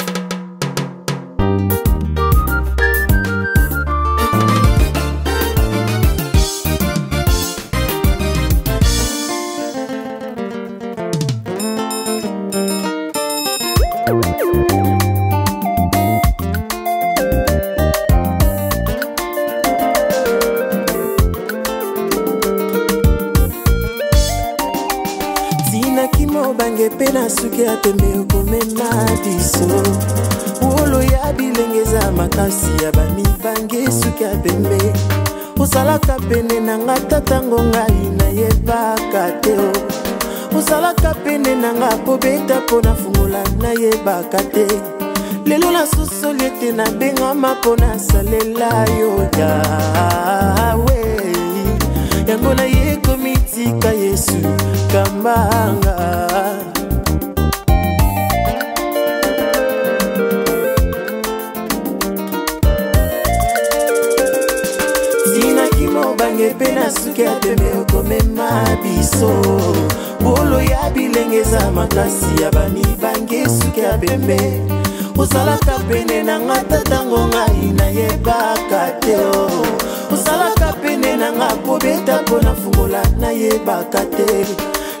you ozalaka pene na nga ta ntango ngai nayebaka te o ozalaka pene na nga kobeta mpo na fungola nayebaka te lelo nasusoli ete nabengama mpo nasalela yo yawe yango nayekomitika yesu kambanga bilenge mpe na suki ya pembe okomema biso bolo ya bilenge eza makasi ya bamibange suki ya pembe osalaka pene nanga ta ntango ngai nayebaka te osalaka pene nanga kobeta mpo na fungola nayebaka te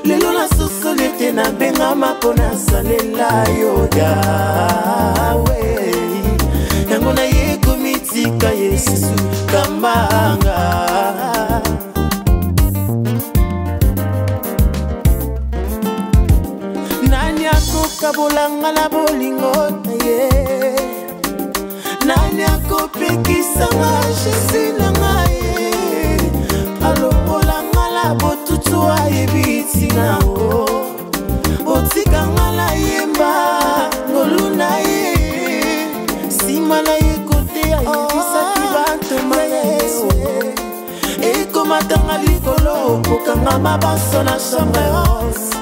lelo nasusoli te nabengama mpo nasalela yo yawe tika yesu kamanga nani akokabolanga na bolingo na ye nani akopekisanga jesu na ngaye alobolanga na botutu ayebi ntina o otikanga na yemba ngolu na ye nsima na ye motema ya yesu ekomatanga likolo kokanga mabanso na chambrerose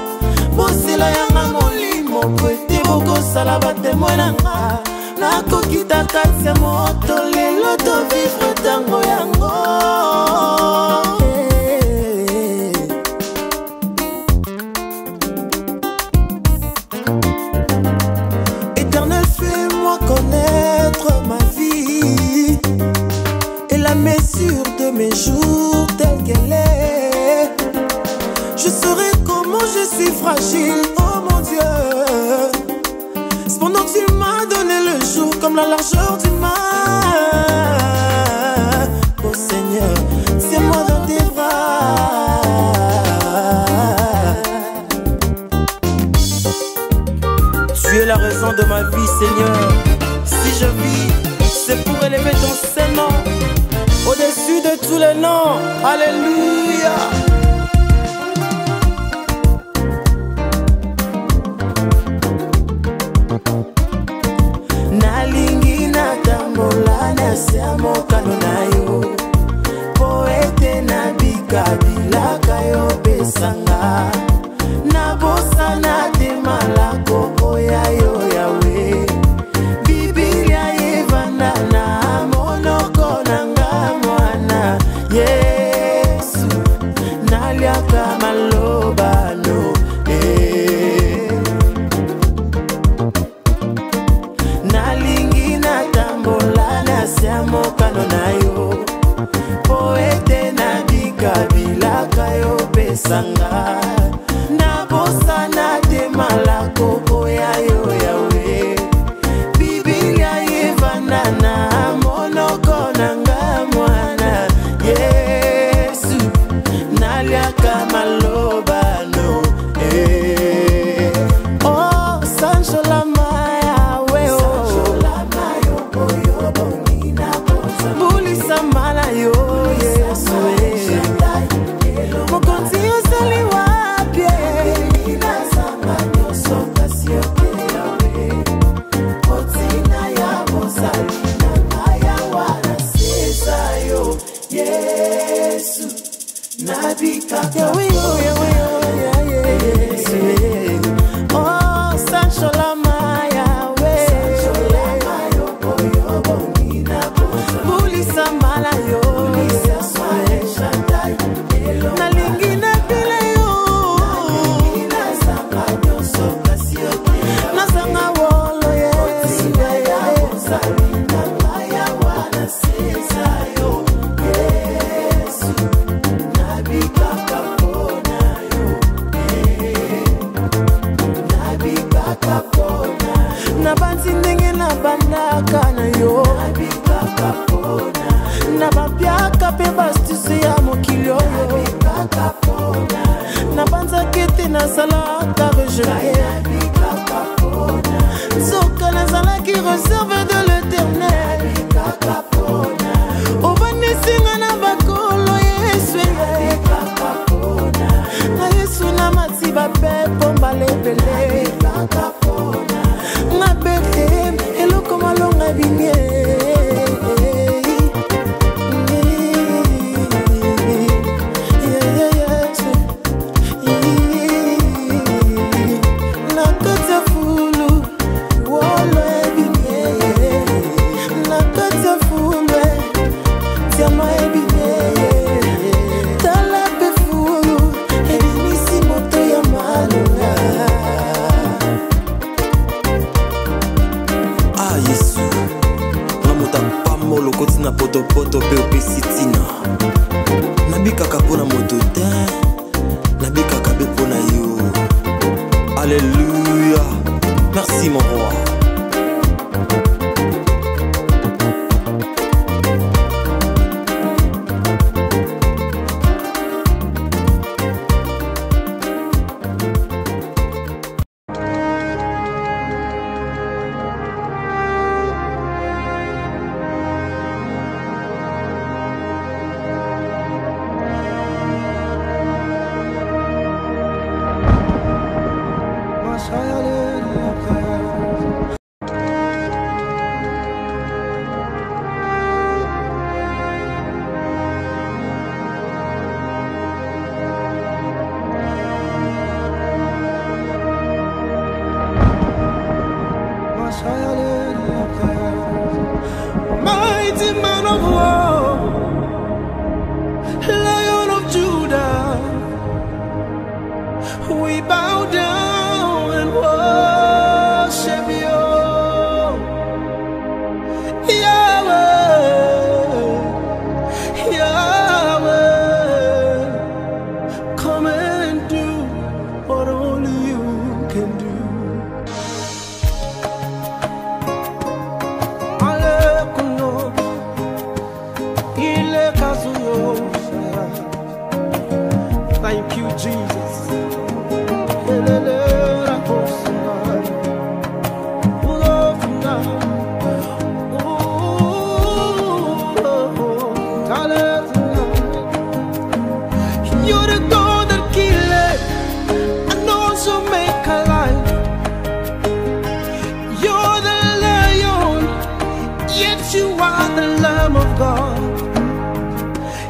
bosila yanga molimo po ete bokosala batemo nanga nakokita kati ya moto lelo tovivre ntango yango jour telle qu'elle est. Je saurai comment je suis fragile, oh mon Dieu. Cependant, tu m'as donné le jour comme la largeur du mal Oh Seigneur, c'est moi dans tes bras. Tu es la raison de ma vie, Seigneur. Si je vis, c'est pour élever ton Seigneur au-dessus de tous les noms. Alléluia.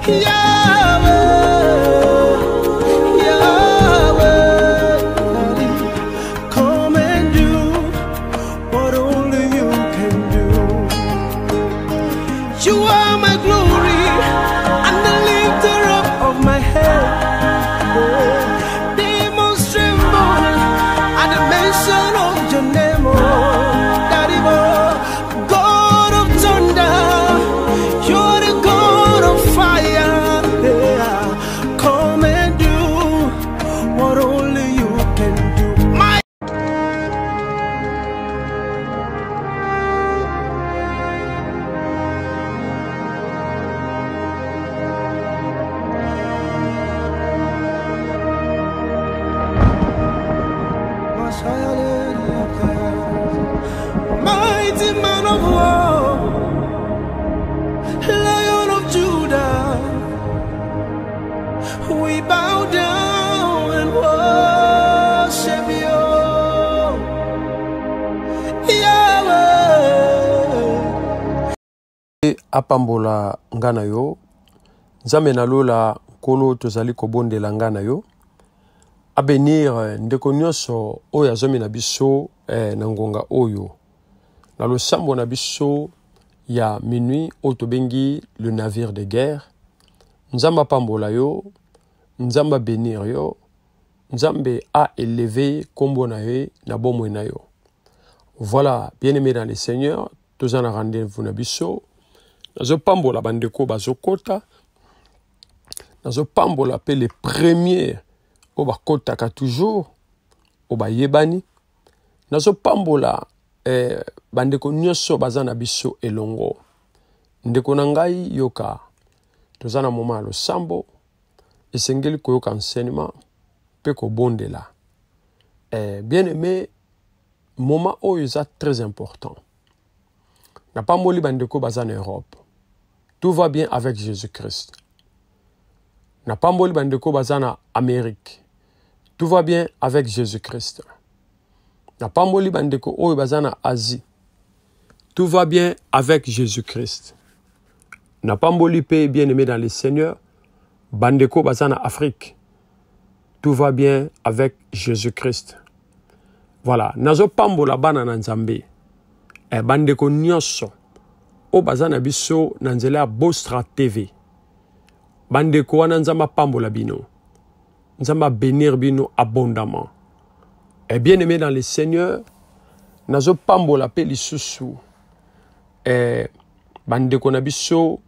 Yeah. apambola nga na yo nzambe nalola nkolo tozali kobondela nga na yo abenir eh, ndeko nyonso oyo azomi biso eh, na ngonga oyo na losambo na biso ya minui oyo tobengi le navire de guerre nzambe apambola yo nzambe abenir yo nzambe aeleve nkombo na ye na bomoi na yo voilà bien aimé dans le seigneur toza na rendez-vous na biso nazopambola bandeko bazokota nazopambola mpe le première oyo bakotaka toujours oyo bayebani nazopambola eh, bandeko nyonso baza na biso elongo ndeko na ngai yoka toza na moma ya losambo esengeli koyoka enseignement mpe kobondela eh, bien aimé moma oyo eza très important napamboli bandeko baza na europe tout va bien avec Jésus-Christ na pamboli bandeko bazana amérique tout va bien avec jésus-christ na pamboli bandeko oyo baza asie tout va bien avec jésus-christ na pamboli pe bien aimé dans le seigneur bandeko bazana afrique tout va bien avec jésus-christ voilà pambola bana na nzambe e bandeko nyonso oyo baza na biso na nzela ya bostra tv bandeko wana nzambe apambola bino nzambe abénir bino abondamment e eh, bien aimé dans le seigneur nazopambola mpe lisusu eh, bandeko na biso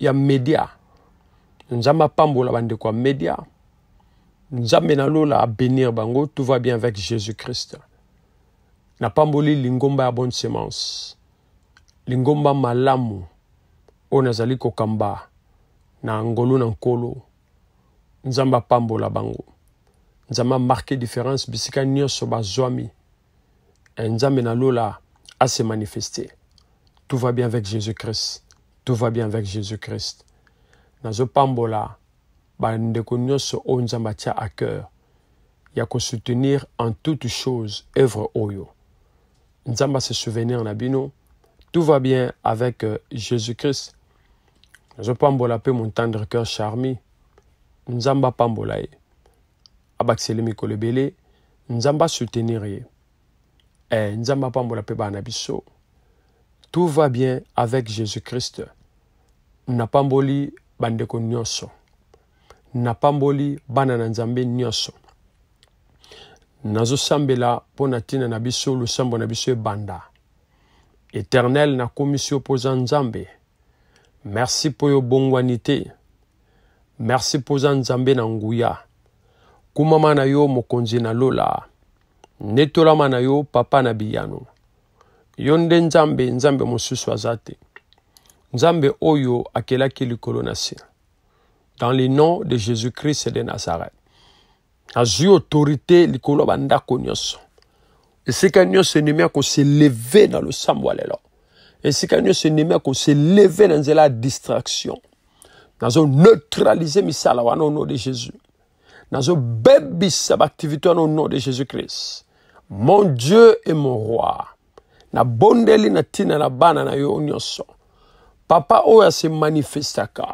ya media nzambe apambola bandeko ya media nzambe nalola abénir bango tout va bien avec jésus christ napamboli lingomba ya bonne semence lingomba malamu oyo nazali kamba na ngolu na nkolo nzamba apambola bango nzambe amarke différence bisika nyonso bazwami nzambe nalola se manifeste tout va bien avec jésus christ tout va bien avec jésus christ nazopambola bandeko nyonso oyo nzambe tia à cœur ya kosoutenir en toute chose œuvre oyo nzamba se souvenir en abino Tout va bien avec euh, Jésus-Christ. Je pambola pe mon tendre cœur charmi. Nzamba pambola ye. Abaksele mikolo ebele, nzamba soutenir ye. Eh, nzamba pambola pe bana biso. Tout va bien avec Jésus-Christ. Na pamboli bandeko nyonso. Na pamboli bana na nzambe nyonso. nazosambela mpo na ntina na biso losambo na biso ebanda eternel nakomi si opoza nzambe merci mpo yo bongwani te merci mpoza nzambe na nguya kumama na yo mokonzi na lola netolama na yo papa na biyano yo nde nzambe nzambe mosusu aza te nzambe oyo akelaki likolo na se dans le nom de jésus-christ de nazareth azwi autorité likolo ya bandako nyonso Et c'est quand nous sommes qu'on dans le enemia koseleve Et c'est quand nous sommes nommés qu'on s'est na dans la distraction nazoneutralize misala wana au nom de jésus bébé sa activité au nom de jésus christ mon dieu et mon roi na bondeli na tina na bana na yo nyonso papa manifesta asemanifestaka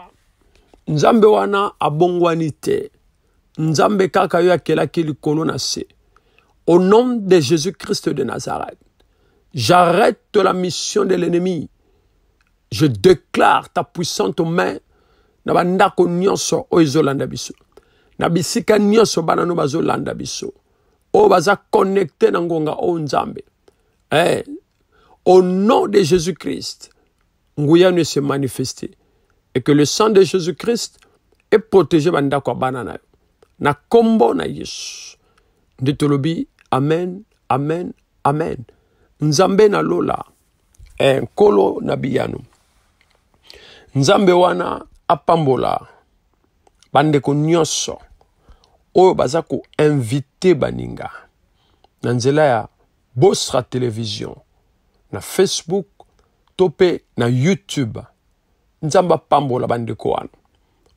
nzambe wana abongwani te nzambe kaka yo akelaki likolo na se au nom de Jésus-Christ de Nazareth, j'arrête la mission de l'ennemi. Je déclare ta puissante main Nabanda bandako nyonso o ezolanda biso na bisika nyonso banano bazolanda biso O baza connecte nangonga ngonga eh, au nom de jésus-christ nguya ne se manifester et que le sang de jésus-christ est protégé dans la na na kombo na yesu De tolobi amen amen amen nzambe nalola e, nkolo na biyano nzambe wana apambola bandeko nyonso oyo baza koinvite baninga na nzela ya bosra televizion na facebook to mpe na youtube nzambe apambola bandeko wana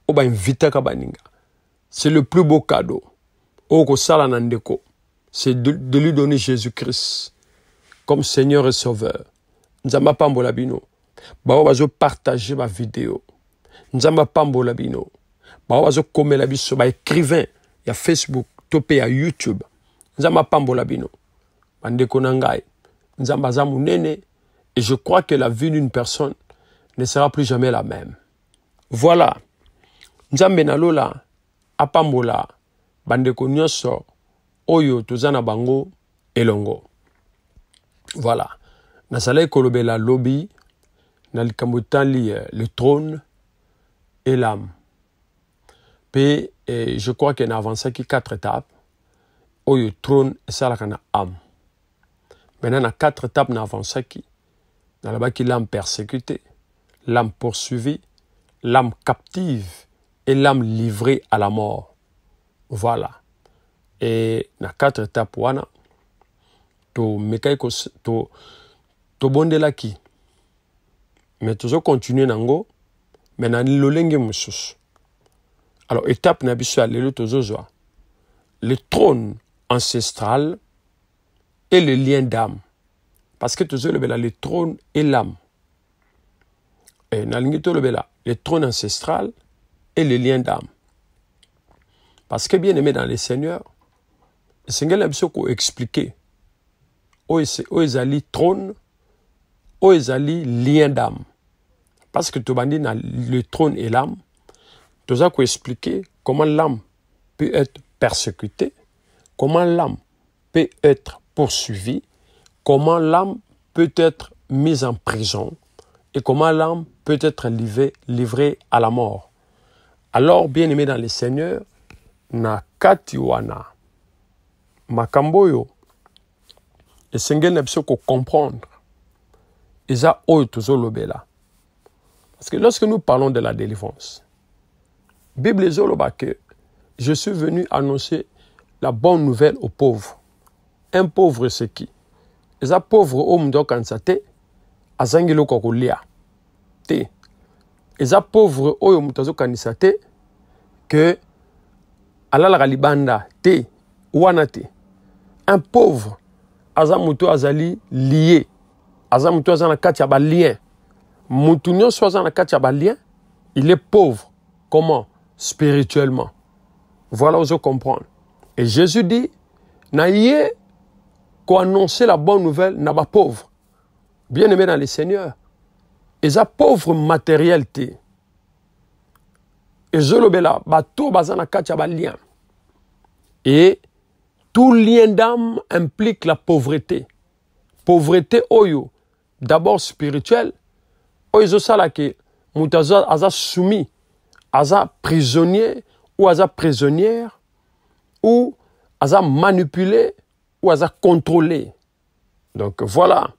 oyo bainvitaka baninga c'est le plus beau cadeau oyo kosala na ndeko c'est de, lui donner Jésus-Christ comme Seigneur et Sauveur. Nzamba pambola bino. Bao bazo partager ma vidéo. Nzamba pambola bino. Bao bazo la biso ba écrivain ya Facebook, topé ya YouTube. Nzamba pambola bino. Bandeko Nzamba za munene et je crois que la vie d'une personne ne sera plus jamais la même. Voilà. Nzambe nalola lola apambola bandeko so oyo toza na bango elongo voilà nazalaki kolobela lobi na likambo euh, le trône et l'âme mpe euh, je crois ke na avansaki quatre étapes oyo trône esalaka na âme maintenant na quatre étapes na nalobaki l'âme persécutée l'âme poursuivie l'âme captive et l'âme livrée à la mort voilà y e, na quatre tape wana tomekai to, tobondelaki Mais toujours continuer nango me na lolenge mosusu alors étape na biso ya lelo le trône ancestral et le lien d'âme parce que le trône et l'âme et nalingi tolobela le trône ancestral et le lien d'âme parce que bien aimé dans le seigneur expliquer na biso où est ezali trône est ezali lien d'âme parce que tobandi na le trône et l'âme toza koexplike comment l'âme peut être persécutée comment l'âme peut être poursuivie comment l'âme peut être mise en prison et comment l'âme peut être livrée, à la mort alors bien aimé dans le seigneur na makamboyo oyo esengeli na biso kocomprendre eza oyo tozolobela parce que lorsque nous parlons de la délivrance bible ezoloba ke je suis venu annoncer la bonne nouvelle aux pauvres un pauvre c'est qui eza pauvre oyo moto aokanisa te azangi eloko ya kolia te eza pauvre oyo moto azokanisa te ke alalaka libanda te wana te un pauvre azamuto azali lié azamuto azana aza na kati ya balien na kati ya balien il est pauvre comment spirituellement voilà je comprendre et jésus dit N'ayez qu'à annoncer la bonne nouvelle na pauvre. bien aimé dans le seigneur eza pauvre Et te ezolobela bato baza na kati ya balien Et tout lien d'âme implique la pauvreté. Pauvreté oyo, d'abord spirituelle, oyo zosala ke aza soumis, aza prisonnier ou aza prisonnière ou aza manipulé ou aza contrôlé. Donc voilà.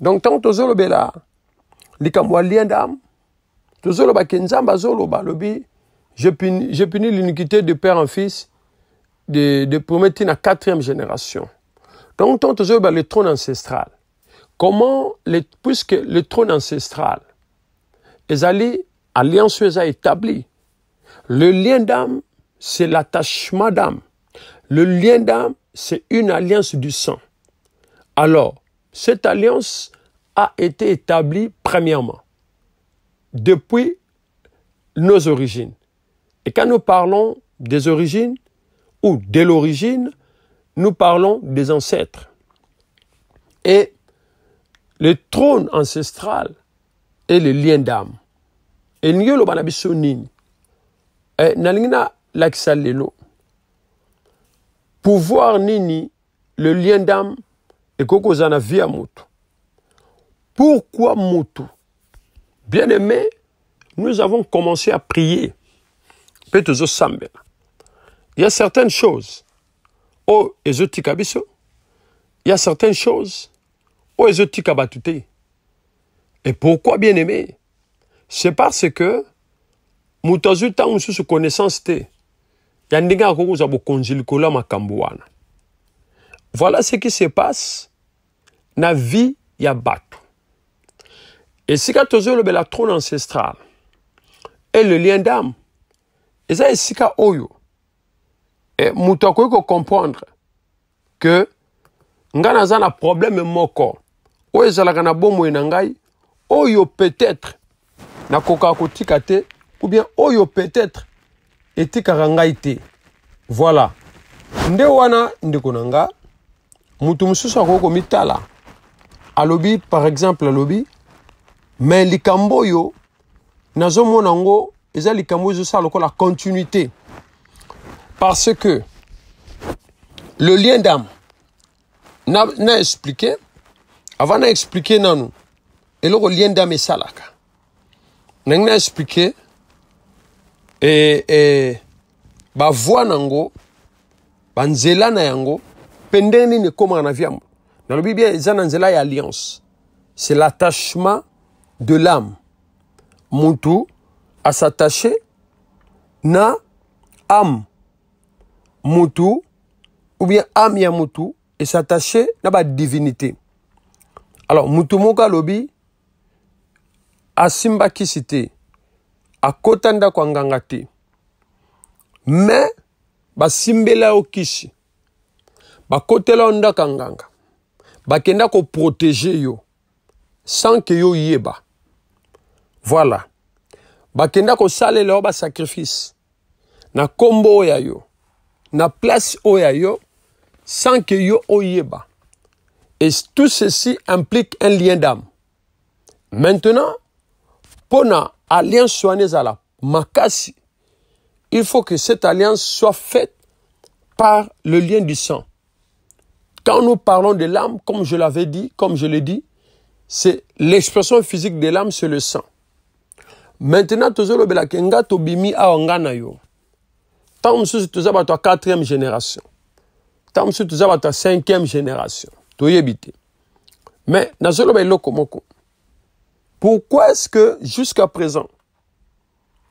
Donc tant tu lien d'âme tozoloba ke nzambe je punis l'iniquité de père en fils de, de une la quatrième génération. Donc, on toujours ben, le trône ancestral. Comment, le, puisque le trône ancestral, les alliés, alliance a établi, le lien d'âme, c'est l'attachement d'âme. Le lien d'âme, c'est une alliance du sang. Alors, cette alliance a été établie premièrement, depuis nos origines. Et quand nous parlons des origines, dès l'origine, nous parlons des ancêtres. Et le trône ancestral est le lien d'âme. Et nous bana biso eh, Pouvoir nini le lien d'âme et koko via mutu. Pourquoi mutu? Bien aimé, nous avons commencé à prier. il y a certaines choses oyo oh, ezotika biso il y a certaines choses oyo oh, ezotika bato te et pourquoi bien aimé c'est parce que moto azwi ntango mosusu connaissance te ya ndenge akoki kozwa bokonzi likolo ya makambo wana voilà ce qui se passe na vie ya bato esika tozolobela trône ancestral et le lien d'âme eza esika oyo muto akoki comprendre que que za na probleme moko qui ezala na bomo oyo peut-être koka kotika ou bien oyo peut-être te voilà nde wana nga avons alobi par exemple alobi me likamboyo nazomona ngo ezali lokola continuité Parce que le lien d'âme n'a expliqué, avant n'a expliqué nanou, et le lien d'âme est salaka. N'a expliqué, et, et, ba voix nango, ba nzela na yango, pendeni ne koma na viambo. Dans le Bible, eza na nzela ya alliance. C'est l'attachement de l'âme. Muntu, à s'attacher na âme. mutu ou bien âme ya mutu est attachée na badivinité alors mutu moko alobi asimbakisi te akota ndako anganga te me basimbela yo kisi bakotela yo ndako anganga bakenda koprotege yo sans ke yo yeba voilà bakenda kosalela yo basacrifice na nkombo oyo ya yo na place oyayo sans que yo oyeba. Et tout ceci implique un lien d'âme. Maintenant, pour une alliance la makasi, il faut que cette alliance soit faite par le lien du sang. Quand nous parlons de l'âme, comme je l'avais dit, comme je l'ai dit, c'est l'expression physique de l'âme, c'est le sang. Maintenant, tozolobela kenga tobimi aongana yo. Tant que tu es à ta quatrième génération tant que tu es à ta cinquième génération y habité. mais pourquoi est-ce que jusqu'à présent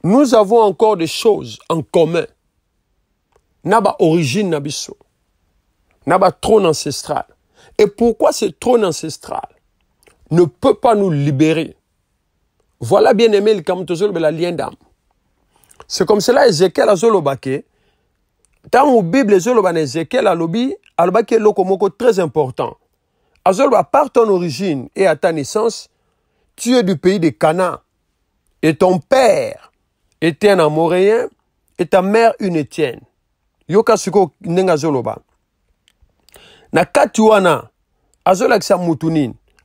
nous avons encore des choses en commun naba origine na naba trône ancestral et pourquoi ce trône ancestral ne peut pas nous libérer voilà bien aimé le la lien d'âme c'est comme cela Ezekiel azoloba Dans la bible ezoloba Ézéchiel ezekiel alobi alobaki eloko moko très important azoloba par ton origine et à ta naissance tu es du pays de cana et ton père était un amoréen et ta mère une étienne yoka s'uko nenga zoloba. na katuana, wana azolakisa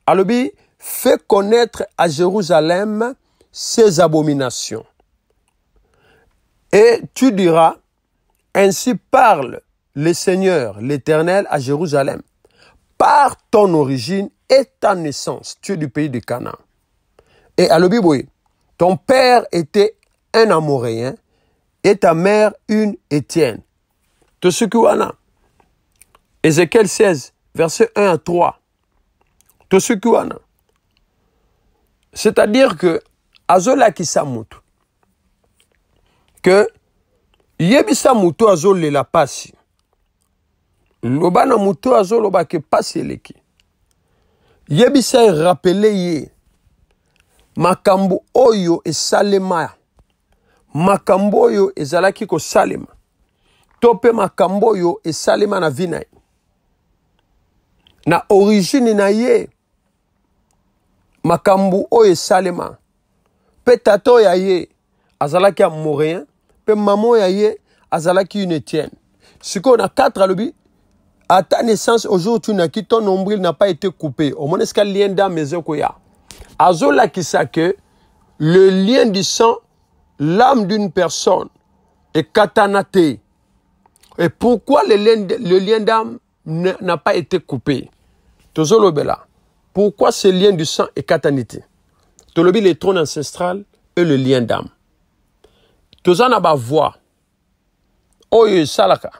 alobi fais connaître à jérusalem ses abominations et tu diras, ainsi parle le Seigneur, l'Éternel, à Jérusalem. Par ton origine et ta naissance, tu es du pays de Canaan. Et à l'Obiboui, ton père était un Amoréen et ta mère une Étienne. Tout ce que Ézéchiel 16, versets 1 à 3. Tout ce C'est-à-dire que, qui Samoutou, ke yebisa moto azolela pasi loba na moto azoloba ke pasi eleki yebisa erapele ye makambo oyo esalema makambo oyo ezalaki kosalema to mpe makambo oyo esalema na vi na ye na origine na ye makambo oyo esalema mpe tata oyo ya ye a azalaki a mpe Maman, oyo azala azalaki une étienne a na 4 À ta naissance aujourd'hui ton nombril n'a pas été coupé Au ce le lien d'âme eza koya sait que le lien du sang l'âme d'une personne est katanate. et pourquoi le lien, le lien d'âme n'a pas été coupé pourquoi ce lien du sang le monde tolobi le trône ancestral et le lien d'âme toza na bavoi oyo esalaka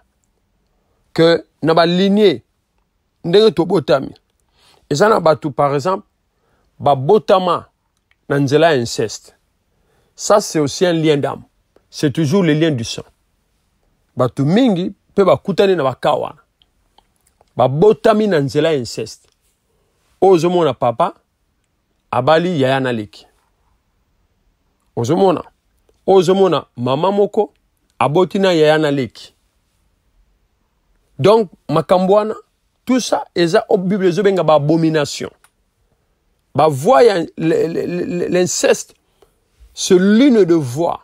ke na balinie ndenge tobotami eza na bato par exemple babotama na nzela ya inceste ça c'est aussi un lien d'âme c'est toujours le lien du sang bato mingi mpe bakutani na baka wana babotami na nzela ya inceste oyo ozomona papa abali yaya naleki ozomona oyo ozomona mama moko aboti na yaya na leki donc makambo wana tout ça eza oh, bible ezobenga baabomination bavoi ya l'inceste ce lune de voi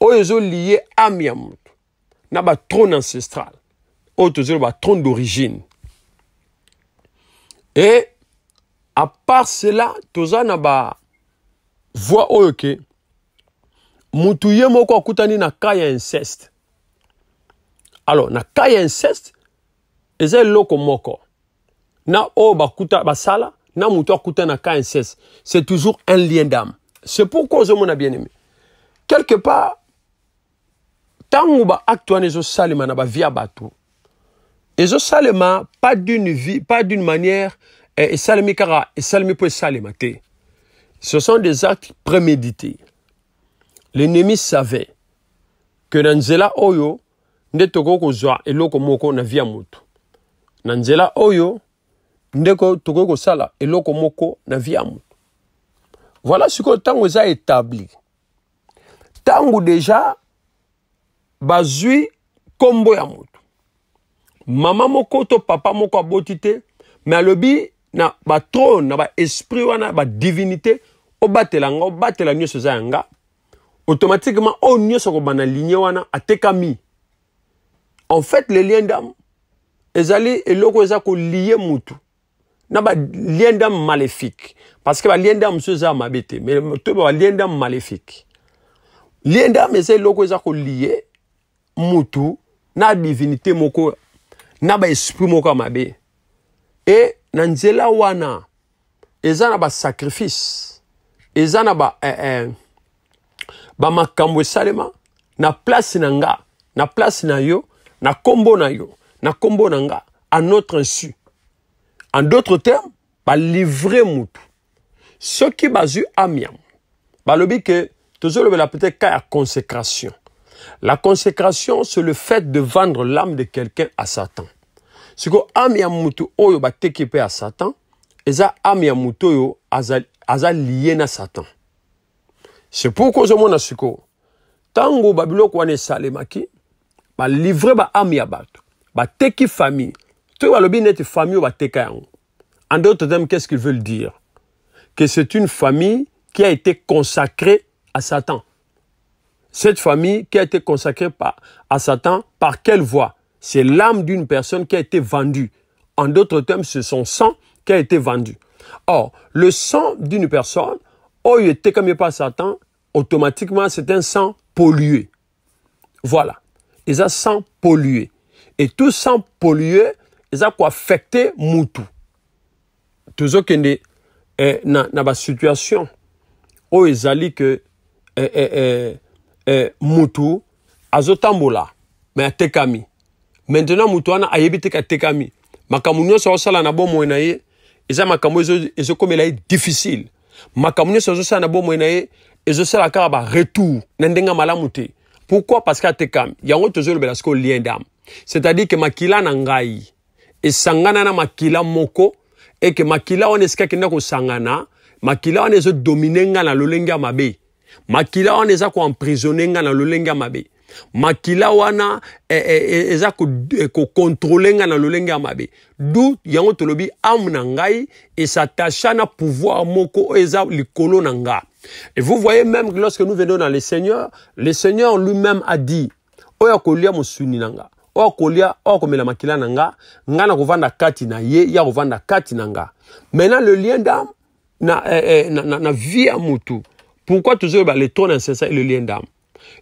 oyo ezolie ame ya moto na batrone ancestrale oyo tozoloba batrone d'origine e apart cela toza na bavoi oyo ke okay? mutu ye moko akutani na ka ya inceste alors na ka ya inceste eza eloko moko na oyo bakuta basala na mutu akuta na ka incest, inceste c'est toujours un lien d'âme c'est pourquoi ozomona bien aimé quelque part ntango baacte wana ezosalema na bavie ya bato ezosalema pas d'une vie pas d'une manière eh, esalemi kaka esalemi mpo esalema te ce sont des actes prémédités l'ennemi savait que na nzela oyo nde tokoki kozwa eloko moko na vi ya moto na nzela oyo nde tokoki kosala eloko moko na vi ya moto voila sikoyo ntango eza etabli ntango deja bazwi nkombo ya moto mama moko to papa moko aboti te me alobi na batrone na baesprit wana badivini divinité. obatela nga obatela nyonso eza yanga automatiquement oyo nyonso akobanda linie wana atekami en fait le lien dame ezali eloko eza kolie mutu na balien dame maléfique parce que balien dame mosusu eza ya mabe te mais to balien dame maléfique lien dame eza eloko eza kolie mutu na divinité moko na baesprit moko ya mabe e na nzela wana eza na basacrifice eza na ba eh, eh, bamakambo esalema na place na nga na place na yo na kombo na yo na kombo na nga à notre insu en d'autres termes balivre motu soki bazwi amiam balobi ke tozolobela peut-être ka ya consécration la consécration c'est le fait de vendre l'âme de quelqu'un à satan sikoyo ame ya motu oyo bateki mpe ya satan eza ame ya motu oyo aza, aza liye na satan C'est pourquoi je babiloko livré famille famille en d'autres termes qu'est ce qu'ils veulent dire que c'est une famille qui a été consacrée à satan cette famille qui a été consacrée par, à Satan, par quelle voie C'est l'âme d'une personne qui a été vendue. En d'autres termes, c'est son sang qui a été vendu. Or, le sang d'une personne oyo etekami epa satan automatiquement c'est un sang pollué voilà eza sang pollué et tout sang pollué eza koaffecte mutu tozokende eh, na, na basituation oyo ezali ke eh, eh, eh, eh, mutu azotambola me atekami maintenant mutu wana ayebi te katekami makambo nyonso azosala na bomoi na ye eza makambo ezokomela ye difficile makambo nyonso ezosala na bomoi na ye ezosala kaka baretour na ndenge malamu te pourquoi parce que atekami yango tozolobela sikoyo lien dame c'est-à-dire ke makila na ngai esangana na makila moko e ke makila wana esika akenda kosangana makila wana ezodomine nga na lolenge ya mabe makila wana eza koemprisonne nga na lolenge ya mabe makila wana e, e, e, eza nga na lolenge ya mabe du yango tolobi ame na ngai esatacha na pouvoir moko oyo eza likolo na nga et vous voyez même lorsque nous venons dans le seigneur le seigneur lui-même a dit oyo akolia mosuni na nga oyo akolia oyo makila nanga. nga ngai katina kati na ye ye akovanda kati na maintenant le lien d'âme na, na, na, na vie ya pourquoi toujours le trône incessant le lien d'âme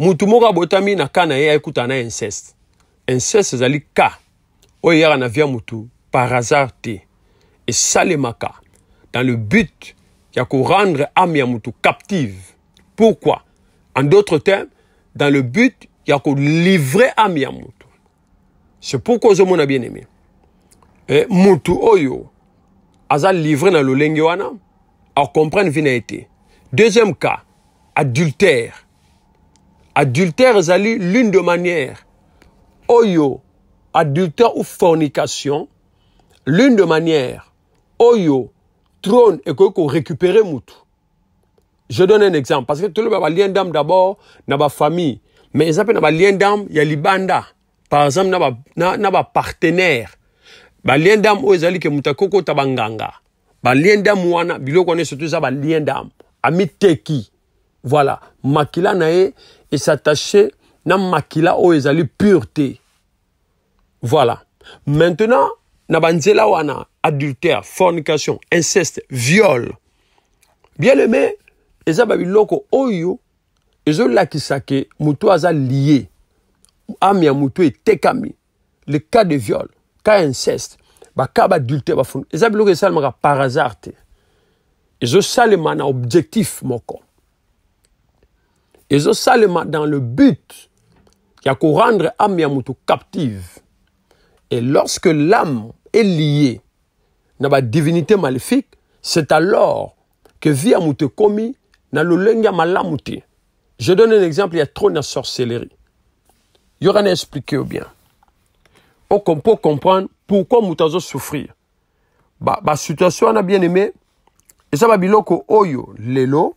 mutu Botami abotami na ka na ye ayekuta na inceste inceste ezali ka oyo na viamoutou mutu par hasard te salemaka dans le but ya rendre ame ya mutu captive pourquoi en d'autres termes dans le but ya kolivre ame ya mutu c'est pourquoi ozomona bien aimé Et eh, mutu oyo aza livré na lolenge wana acomprendre vi na deuxième cas adultère Adultère zali l'une de manière. Oyo, adultère ou fornication, l'une de manière. Oyo, trône et qu'on récupérer mutu. Je donne un exemple parce que tout le monde a lien d'âme d'abord dans sa famille, mais na un lien d'âme il y a libanda. Par exemple dans na na partenaire. Ba lien d'âme oyo oh, ezali ke mutakoko tabanganga. Ba lien d'âme wana biloko ne surtout ça ba lien d'âme. amiteki Voilà, makila na d'âme. et s'attacher na makila oyo ezali pure te voilà maintenant na banzela wana adultère fornication inceste viol bien aimé eza babiloko oyo ezolakisa ke motu aza lie ame ya motu etekami le cas de viol cas inceste baka baadultère bafon eza biloko esalemaka par hasard te ezosalema na objectif moko Et c'est dans le but qui a l'âme rendre captive et lorsque l'âme est liée la divinité maléfique c'est alors que vie ya dans dans na lolenge je donne un exemple il y a trop de sorcellerie y explique expliqué au bien puisse comprendre pourquoi moto souffrir, situation, situation a bien aimé eza babiloko oyo lelo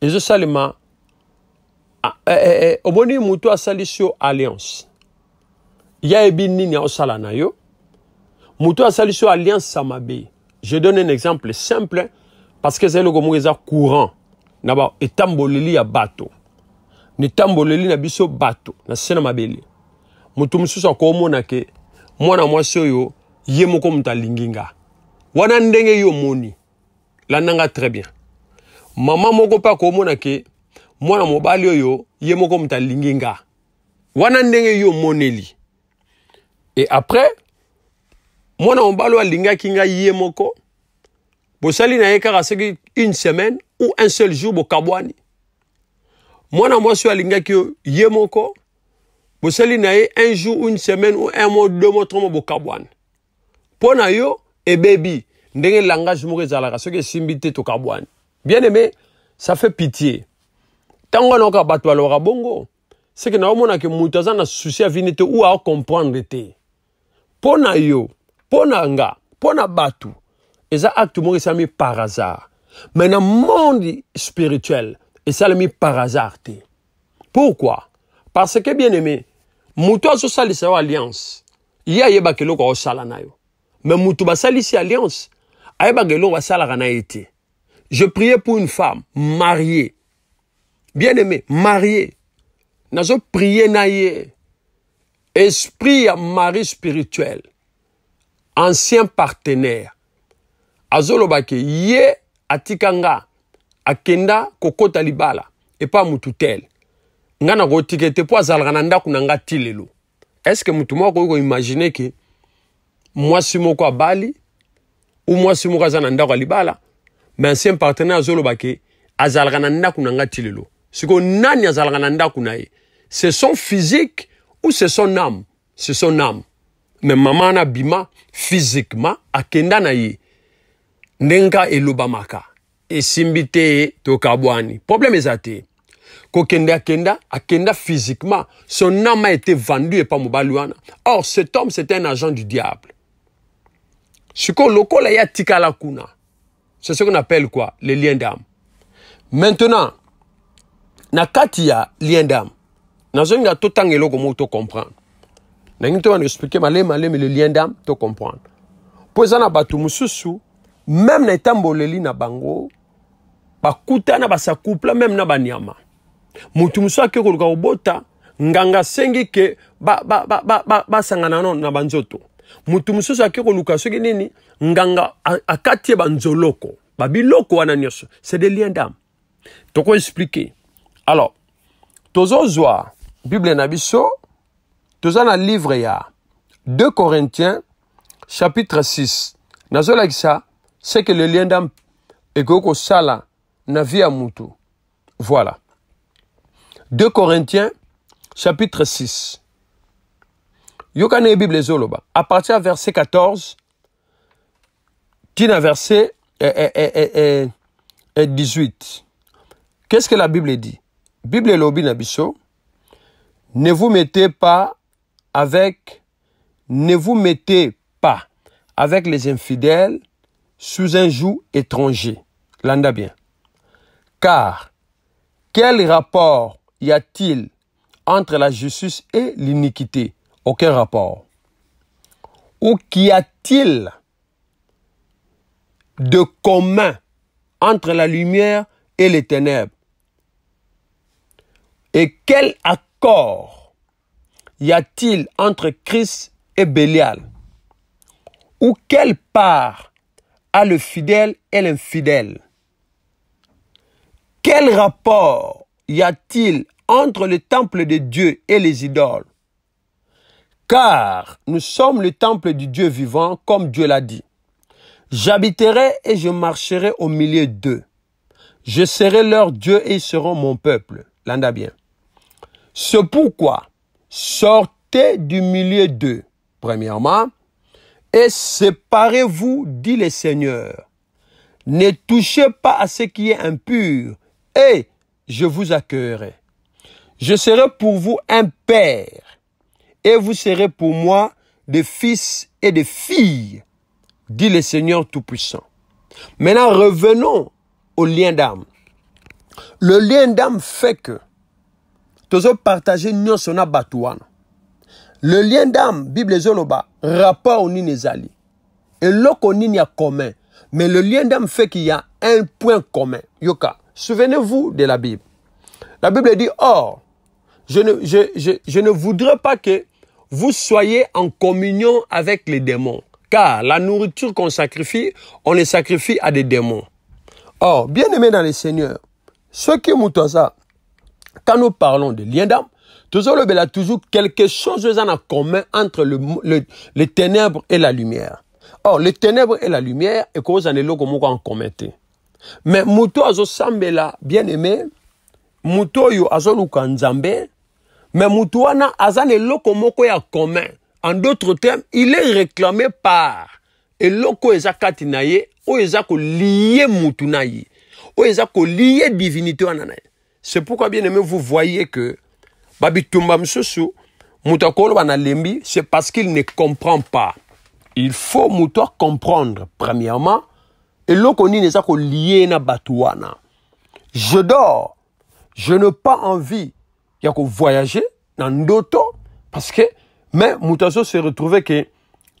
ezosalema e, e, e, omoni mutu asalisi yo alliance yayebi nini aosala na yo mutu asalisi yo alliance ya mabe je donne un exemple simple parce que ezali eloko moko eza courant na baetamboleli ya bato na etamboleli na biso bato na se na mabele motu mosusu akomona ke mwana mwasi oyo ye moko moto alingi nga wana ndenge yo omoni landanga très bien mama moko mpe akomona ke mwana mobali oyo ye moko moto alingi nga wana ndenge yo omoneli e après mwana mobali oyo alingaki nga ye moko bosali na ye kaka soki une semaine ou un seul jour bokabwani mwana mwasi oyo alingaki yo ye moko bosali na ye un jour une semaine ou un mois deux mois trois mois bokabwani mpo na yo ebebi ndenge langage moko ezalaka soki esimbi te tokabwani bien-aimé ça fait pitié Tango wana oyoka bato balobaka bongo seke na omonake moto aza na susi avini te ou aokomprendre te mpo na yo mpo na nga mpo na bato eza acte moko esalami par hasard mais monde spirituel esalami par hasard te pourquoi parce que bien aimé moto azosalisa yo alliance ye ayebaka eloko aosala na yo me moto basalisi alliance ayebaka eloko basalaka na ye te je priais pour une femme mariée. Bien-aimée, mariée. Nazo prier naïe, Esprit à mari spirituel. Ancien partenaire. Azolobake ye atikanga. Akenda kokota libala. Et pas mututel. Ngana na kotika te mpo azal na ndako na nga ti ko imaginer que moi si moko abali ou mwasi moko aza libala me nse partenaire azoloba ke azalaka na ndako na nga ti lelo sikoyo nani azalaka na ndako na ye c'est son physique ou c'est son âme c'est son âme me mama wana abima physiquement akenda na ye ndenga elobamaka esimbi te tokabwani problème eza te kokende akenda akenda physiquement son âme a été vendue epa mobali wana or cet homme c'était un agent du diable sikoyo lokola ye atikala kuna C'est ce qu'on appelle quoi Les liens d'âme. Maintenant, na katia lien d'âme, na tout temps eloko moko to comprendre. Nangi to expliquer malema mais le lien d'âme to comprendre. Po eza na bato même na etamboleli na bango basa couple même na banyama motu mosusu ke koluka bota, nganga sengi ke ba ba, ba, ba, ba, ba, na banzoto cest mosusu ake koluka soki nini nganga akati ye banzoloko babiloko wana nyonso c'est des liens d'âme alors bible na biso toza livre 2 corinthiens chapitre 6 nazolakisa ce que le lien d'âme ekoki kosala na vie ya voilà 2 corinthiens chapitre 6 à partir du verset 14, verset 18. Eh, eh, eh, Qu'est-ce que la Bible dit? Bible et nabiso. Ne vous mettez pas avec, ne vous mettez pas avec les infidèles sous un joug étranger. L'anda bien. Car, quel rapport y a-t-il entre la justice et l'iniquité? Aucun rapport. Ou qu'y a-t-il de commun entre la lumière et les ténèbres Et quel accord y a-t-il entre Christ et Bélial Ou quelle part a le fidèle et l'infidèle Quel rapport y a-t-il entre le temple de Dieu et les idoles car nous sommes le temple du Dieu vivant, comme Dieu l'a dit. J'habiterai et je marcherai au milieu d'eux. Je serai leur Dieu et ils seront mon peuple. L'anda bien. C'est pourquoi sortez du milieu d'eux, premièrement, et séparez-vous, dit le Seigneur. Ne touchez pas à ce qui est impur, et je vous accueillerai. Je serai pour vous un père, et vous serez pour moi des fils et des filles, dit le Seigneur Tout-Puissant. Maintenant, revenons au lien d'âme. Le lien d'âme fait que, tous partager sommes sona batuana. Le lien d'âme, Bible Zoloba, rapport au Ninezali. Et l'oko y a commun. Mais le lien d'âme fait qu'il y a un point commun. Yoka, souvenez-vous de la Bible. La Bible dit, or, je ne, je ne voudrais pas que vous soyez en communion avec les démons. Car la nourriture qu'on sacrifie, on les sacrifie à des démons. Or, bien aimé dans les seigneurs, ce qui ça, quand nous parlons de lien d'âme, toujours le a toujours quelque chose en commun entre le, le, les ténèbres et la lumière. Or, les ténèbres et la lumière, et cause en élo comme on Mais, bien aimé, mouto yo azo lukanzambe, mais Moutouana Azan eloko moko ya commun. En d'autres termes, il est réclamé par eloko ezakati na ezako oyo eza ye divinité c'est pourquoi bien aimé vous voyez que Babi mosusu mutakolo akoloba c'est parce qu'il ne comprend pas il faut Moutoua comprendre premièrement eloko ni ezako lié na batuana. je dors je n'ai pas envie ya kovoyage na ndoto parce me mais se retrouve ke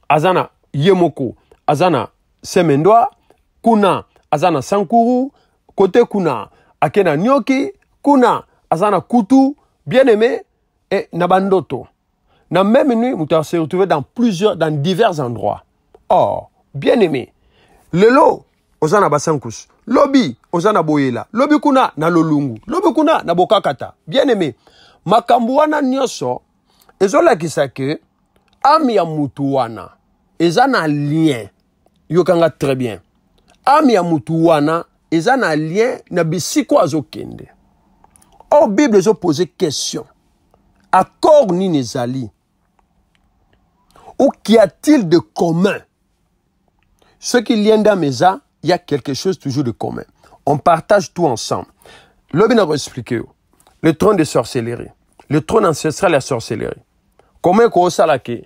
Azana Yemoko, Azana Semendoa, kuna azana sankuru kote kuna Akena nyoki kuna azana kutu bien aimé et Nabandoto. dans même nuit moto se dans plusieurs dans divers endroits or oh, bien aimé lelo ozana lobi ozana boyela lobi na lolungu lobi na bokakata bien aimé. wana ya wana lien yokanga très bien Ami ya mutu lien na bisiko bible question ou qu'y a-t-il de commun ce qui lien d'âme il y a quelque chose toujours de commun. On partage tout ensemble. L'obénor expliqué, le trône de sorcellerie, le trône ancestral de la sorcellerie. Comment est-ce que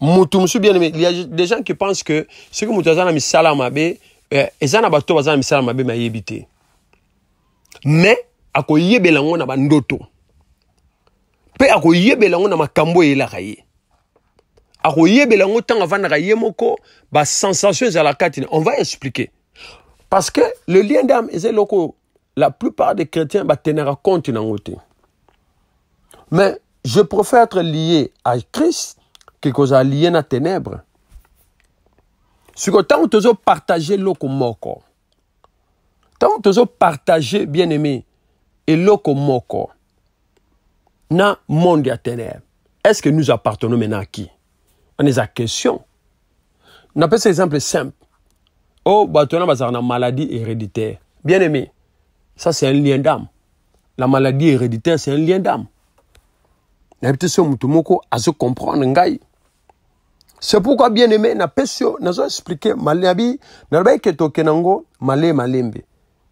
il y a des gens qui pensent que ce que mutu azana misala mabe eza na bato bazana misala mabe mayebi te mais akoyebela yango na bandoto mpe akoyebela yango na makambo eyelaka ye akoyebela tanga vana avandaka ye moko basensation la carte. on va expliquer parce que le lien d'âme, c'est que La plupart des chrétiens vont bah, tenir compte dans Mais je préfère être lié à Christ que chose à lié à la ténèbre. que tant que tu partager l'eau comme manque, tant que tu partagé, bien aimé, et l'eau comme manque, dans le monde de la ténèbre, est-ce que nous appartenons maintenant à qui On est à question. On appelle cet exemple simple. Oh, batona bazarna maladie héréditaire. Bien aimé, ça c'est un lien d'âme. La maladie héréditaire, c'est un lien d'âme. comprendre C'est pourquoi bien aimé, na pesio, nazo expliquer malabi, na baike tokenango, malé malembe.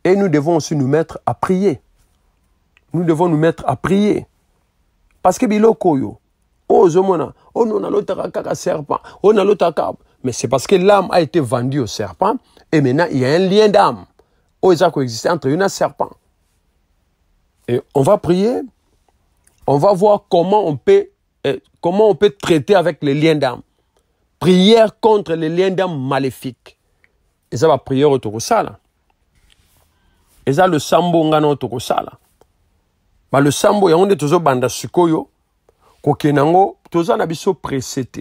Et nous devons aussi nous mettre à prier. Nous devons nous mettre à prier. Parce que biloko yo, oh zomona, oh non, on a l'autre serpent, on oh, a l'autre mais c'est parce que l'âme a été vendue au serpent et maintenant il y a un lien d'âme. Où ils ont coexisté entre un serpent. Et on va prier, on va voir comment on peut, euh, comment on peut traiter avec les liens d'âme. Prière contre les liens d'âme maléfiques. Et ça va prier autour de ça. Et ça, le sambo, on a autour de ça. Bah, le sambo, il y a un de Sukoyo. Kokenango, tous les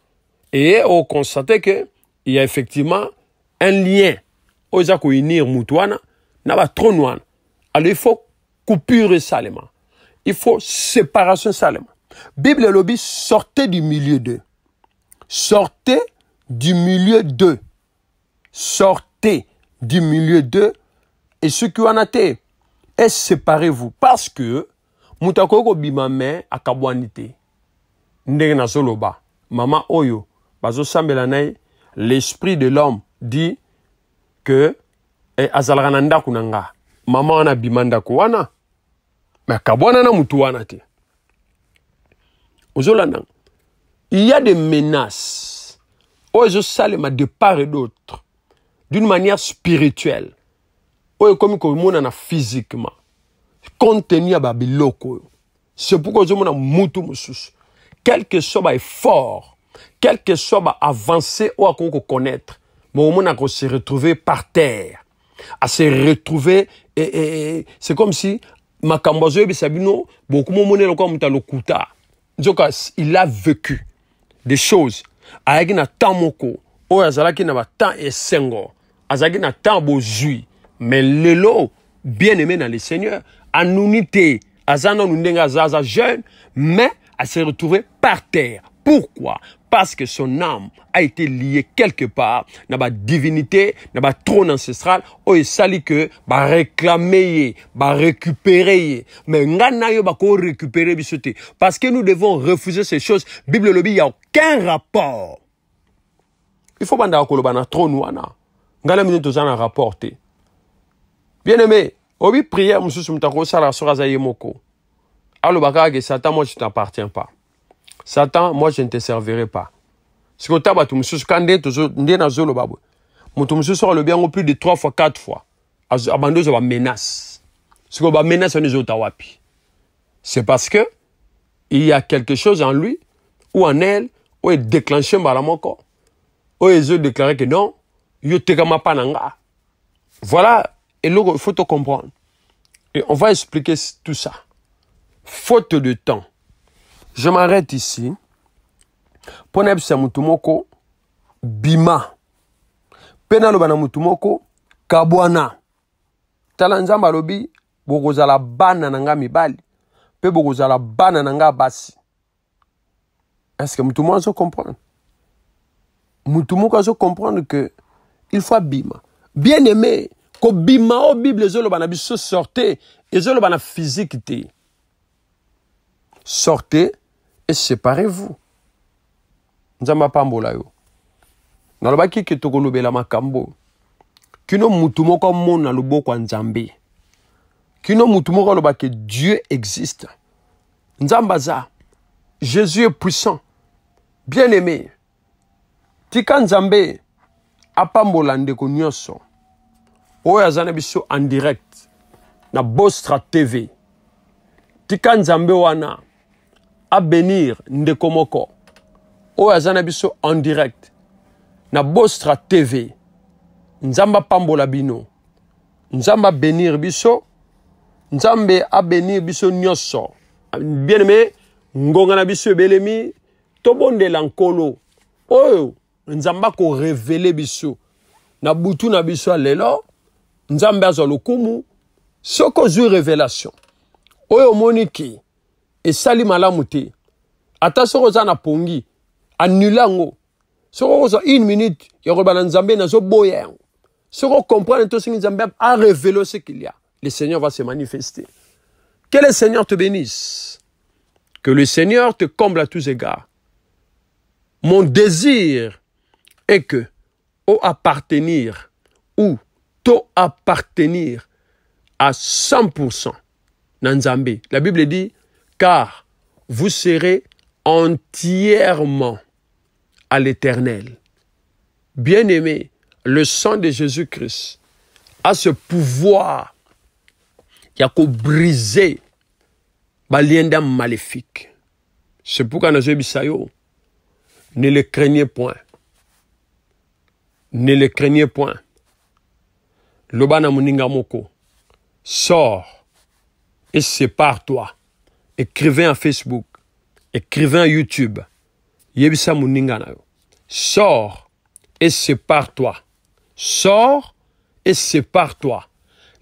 Et on que il y a effectivement un lien. Moutouana inir mutuana, trop noir Alors il faut coupure salement. Il faut séparation salement. Bible et lobby, sortez du milieu d'eux. Sortez du milieu d'eux. Sortez du milieu d'eux. Et ceux qui en et séparez-vous. Parce que, mutakoko bimame akabwanite. Ndenge na soloba. Mama oyo bazosambela na ye l'esprit de l'homme dit que e, azalaka na ndako na nga mama wana abima ndako wana na motu wana te il y a des menaces oyo ezosalema de part et d'autre d'une manière spirituelle oyo ekomi komonana physiquement contenu ya babiloko oyo c'est pourkui ozomona mutu mosusu quelque que soit fort quelle que soit ma avancée ou à qu'on connaître, mais au moins, on se retrouver par terre, à se retrouver, et, et, et c'est comme si, ma cambozo et sabino, beaucoup mon monnaie, le Donc il a vécu des choses, avec un temps moko, ou oh, kina na temps et sengo, azalaki na temps bozui, mais lelo, bien aimé dans le Seigneur, en unité, azana nous aza jeune, mais à se retrouver par terre. Pourquoi parce que son âme a été liée quelque part dans la divinité, dans ma trône ancestral, où oh, il s'allie que ba réclamer, ba récupérer. Mais pas ko bah, récupérer parce que nous devons refuser ces choses. Bible n'a il y a aucun rapport. Il faut pas dire dans trône wana. Ngana minute aux gens rapporté. Bien aimé, obi prière, monsieur, à ta rosa, la sora, zaye moko. que satan, moi, tu t'appartiens pas. Satan, moi je ne te servirai pas. Siko tu mususu tu tozo ndena zolo babu. Mutu mususu le bien au plus de 3 fois 4 fois. je zo menacer. menace. Siko va menace ni zo wapi? C'est parce que il y a quelque chose en lui ou en elle ou est déclenché malamoko. Ou ils ont déclaré que non, yo tekama pananga. Voilà, et il faut te comprendre. Et on va expliquer tout ça. Faute de temps, je m'arrête ici. Poneb mutumoko Bima. Penalo Banamutumoko, Kabwana. Talanzamba lobi, bogozala Bana Nanga bali, Pe bogozala Bana Nanga Basi. Est-ce que Mutumoko a comprendre? Mutumoko a comprendre que il faut Bima. Bien aimé, bima o oh bible ezoloba na biso sorte ezoloba na fizike te sorte séparez-vous. Nzamba apambola yo nalobaki ke tokolobela makambo kino mutu moko mona nzambe kino mutu moko dieu existe Nzambaza. za. jésus est puissant bien aimé tika nzambe apambola ndeko nyonso Oya aza biso en direct na bostra tv tika nzambe wana avenir ndeko moko oyo aza na biso en direct na bostra tv nzambe apambola bino nzambe abenir biso nzambe abenir biso nyonso bien aime ngonga na biso ebelemi tobondela nkolo oyo nzambe akorevele biso na butu na biso ya lelo nzambe azwa lokumu soki ozwi révélation oyo omoni ke Et sali malamu te ata soko oza na pongi anule soko une minute ya zambé na nzambe boye yango soko tous zambé nzambe révéler ce qu'il y a le seigneur va se manifester que le seigneur te bénisse que le seigneur te comble à tous égards mon désir est que au appartenir ou to appartenir à 100% nzambe la bible dit car vous serez entièrement à l'éternel. Bien-aimé, le sang de Jésus-Christ a ce pouvoir qui a brisé d'âme maléfique. C'est pourquoi nous avons ne le craignez point. Ne le craignez point. Lobana muninga sors et sépare-toi écrivain à Facebook, écrivain à YouTube, yebisa muningana Sors et sépare-toi. Sors et sépare-toi.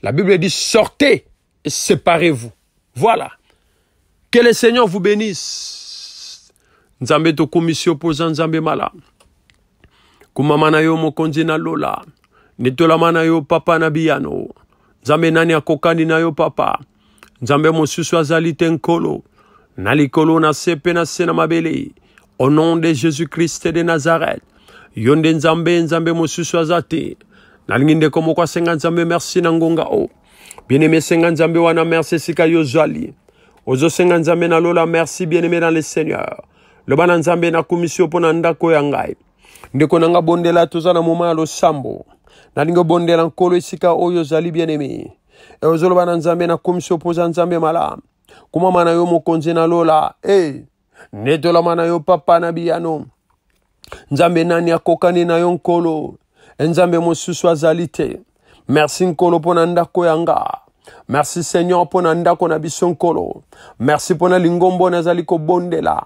La Bible dit sortez et séparez-vous. Voilà. Que le Seigneur vous bénisse. Nzambe to komisio poza nzambe mala. Kumama mana yo mokonzi na lola. Nitolama na yo papa na biyano. Nzambe nani akokani na yo papa. nzambe mosusu azali te nkolo na likolo na se mpe na se na mabele au nom de jésus krist de nazareth yo nde nzambe nzambe mosusu aza te nalingi ndeko moko asenga nzambe merci na ngonga o bien-aimé esenga nzambe wana merci esika yo ozwali ozosenga nzambe nalola merci bien-aimé dans le seigneur loba na nzambe nakomisi yo mpo na ndako ya ngai ndeko na nga bondela toza na moma ya losambo nalingi obondela nkolo esika oyo ozali bien-aimé E, ozoloba na nzambe na komisi opoza nzambe malamu komama na yo mokonzi na lola e netolama na yo papa na biyano nzambe nani akokani na yo nkolo e, nzambe mosusu azali te merci nkolo mpo na ndako yanga merci seigneur mpo na ndako na biso nkolo merci mpo na lingombo nazali kobondela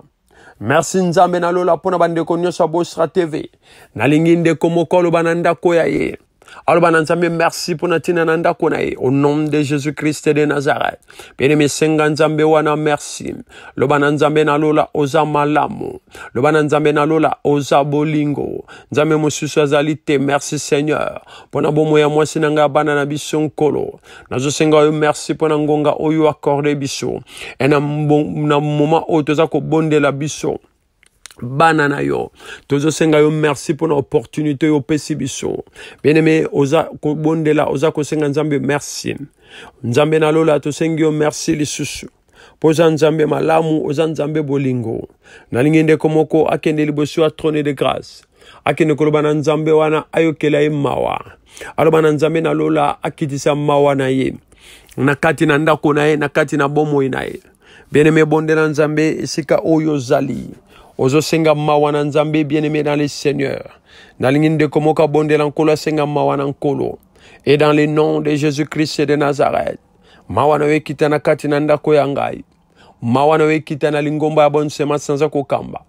merci nzambe nalola mpo na bandeko nyonso ya bosra tv nalingi ndeko moko aloba na ndako ya ye aloba na nzambe merci mpona ntina na ndako na ye au nom de jésus christ de nazareth bieneme senga nzambe wana merci loba na nzambe nalola oza malamu loba na nzambe nalola oza bolingo nzambe mosusu azali te merci seigneur mpona bomoi ya mwasi na ngai bana na biso nkolo nazosenga oyo merci mpona ngonga oyo akorde biso e na moma oyo toza kobondela biso bana na yo tozosenga yo merci mpona opportunité oyo opesi biso bien aime oza kobondela oza kosenga nzambe merci nzambe nalola tosengi yo merci lisusu mpo oza nzambe malamu oza nzambe bolingo nalingi ndeko moko akende liboso ya trone de grâce akende koloba na nzambe wana ayokela ye mawa aloba na nzambe nalola akitisa mawa na ye na kati na ndako na ye na kati na bomoi na ye bien aime ebondela nzambe esika oyo ozali Ozo singa mawana nzambe bien-aimé dans le seigneur nalinginde komoka bonde nkolo asenga mawana nkolo et dans le nom de jésus-christ de nazareth mawana we kita na kati na ndako lingomba ya sema sanza kokamba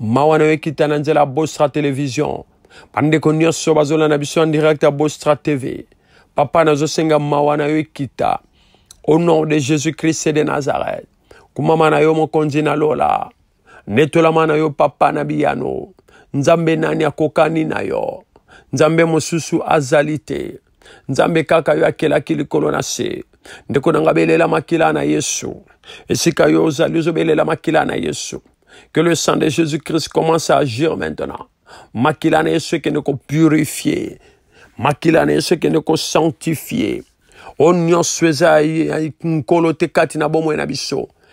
mawana we kita na nzela bostra televizion bandeko nyonso la na en direct à bostra tv papa nazosenga senga mawana we kita, au nom de jésus-christ de nazareth kumama na yo mokonzi netolama na yo papa na biyano nzambe nani akokani na yo nzambe mosusu azalite. nzambe kaka yo akelaki likolo na se ndeko belela makila na yesu esika yo ozali ozobelela makila na yesu que le sang de jésus-christ commence à agir maintenant makila na yesu ekende kopurifie makila na yesu ekende kosanctifie oyo nyonso eza nkolo te kati na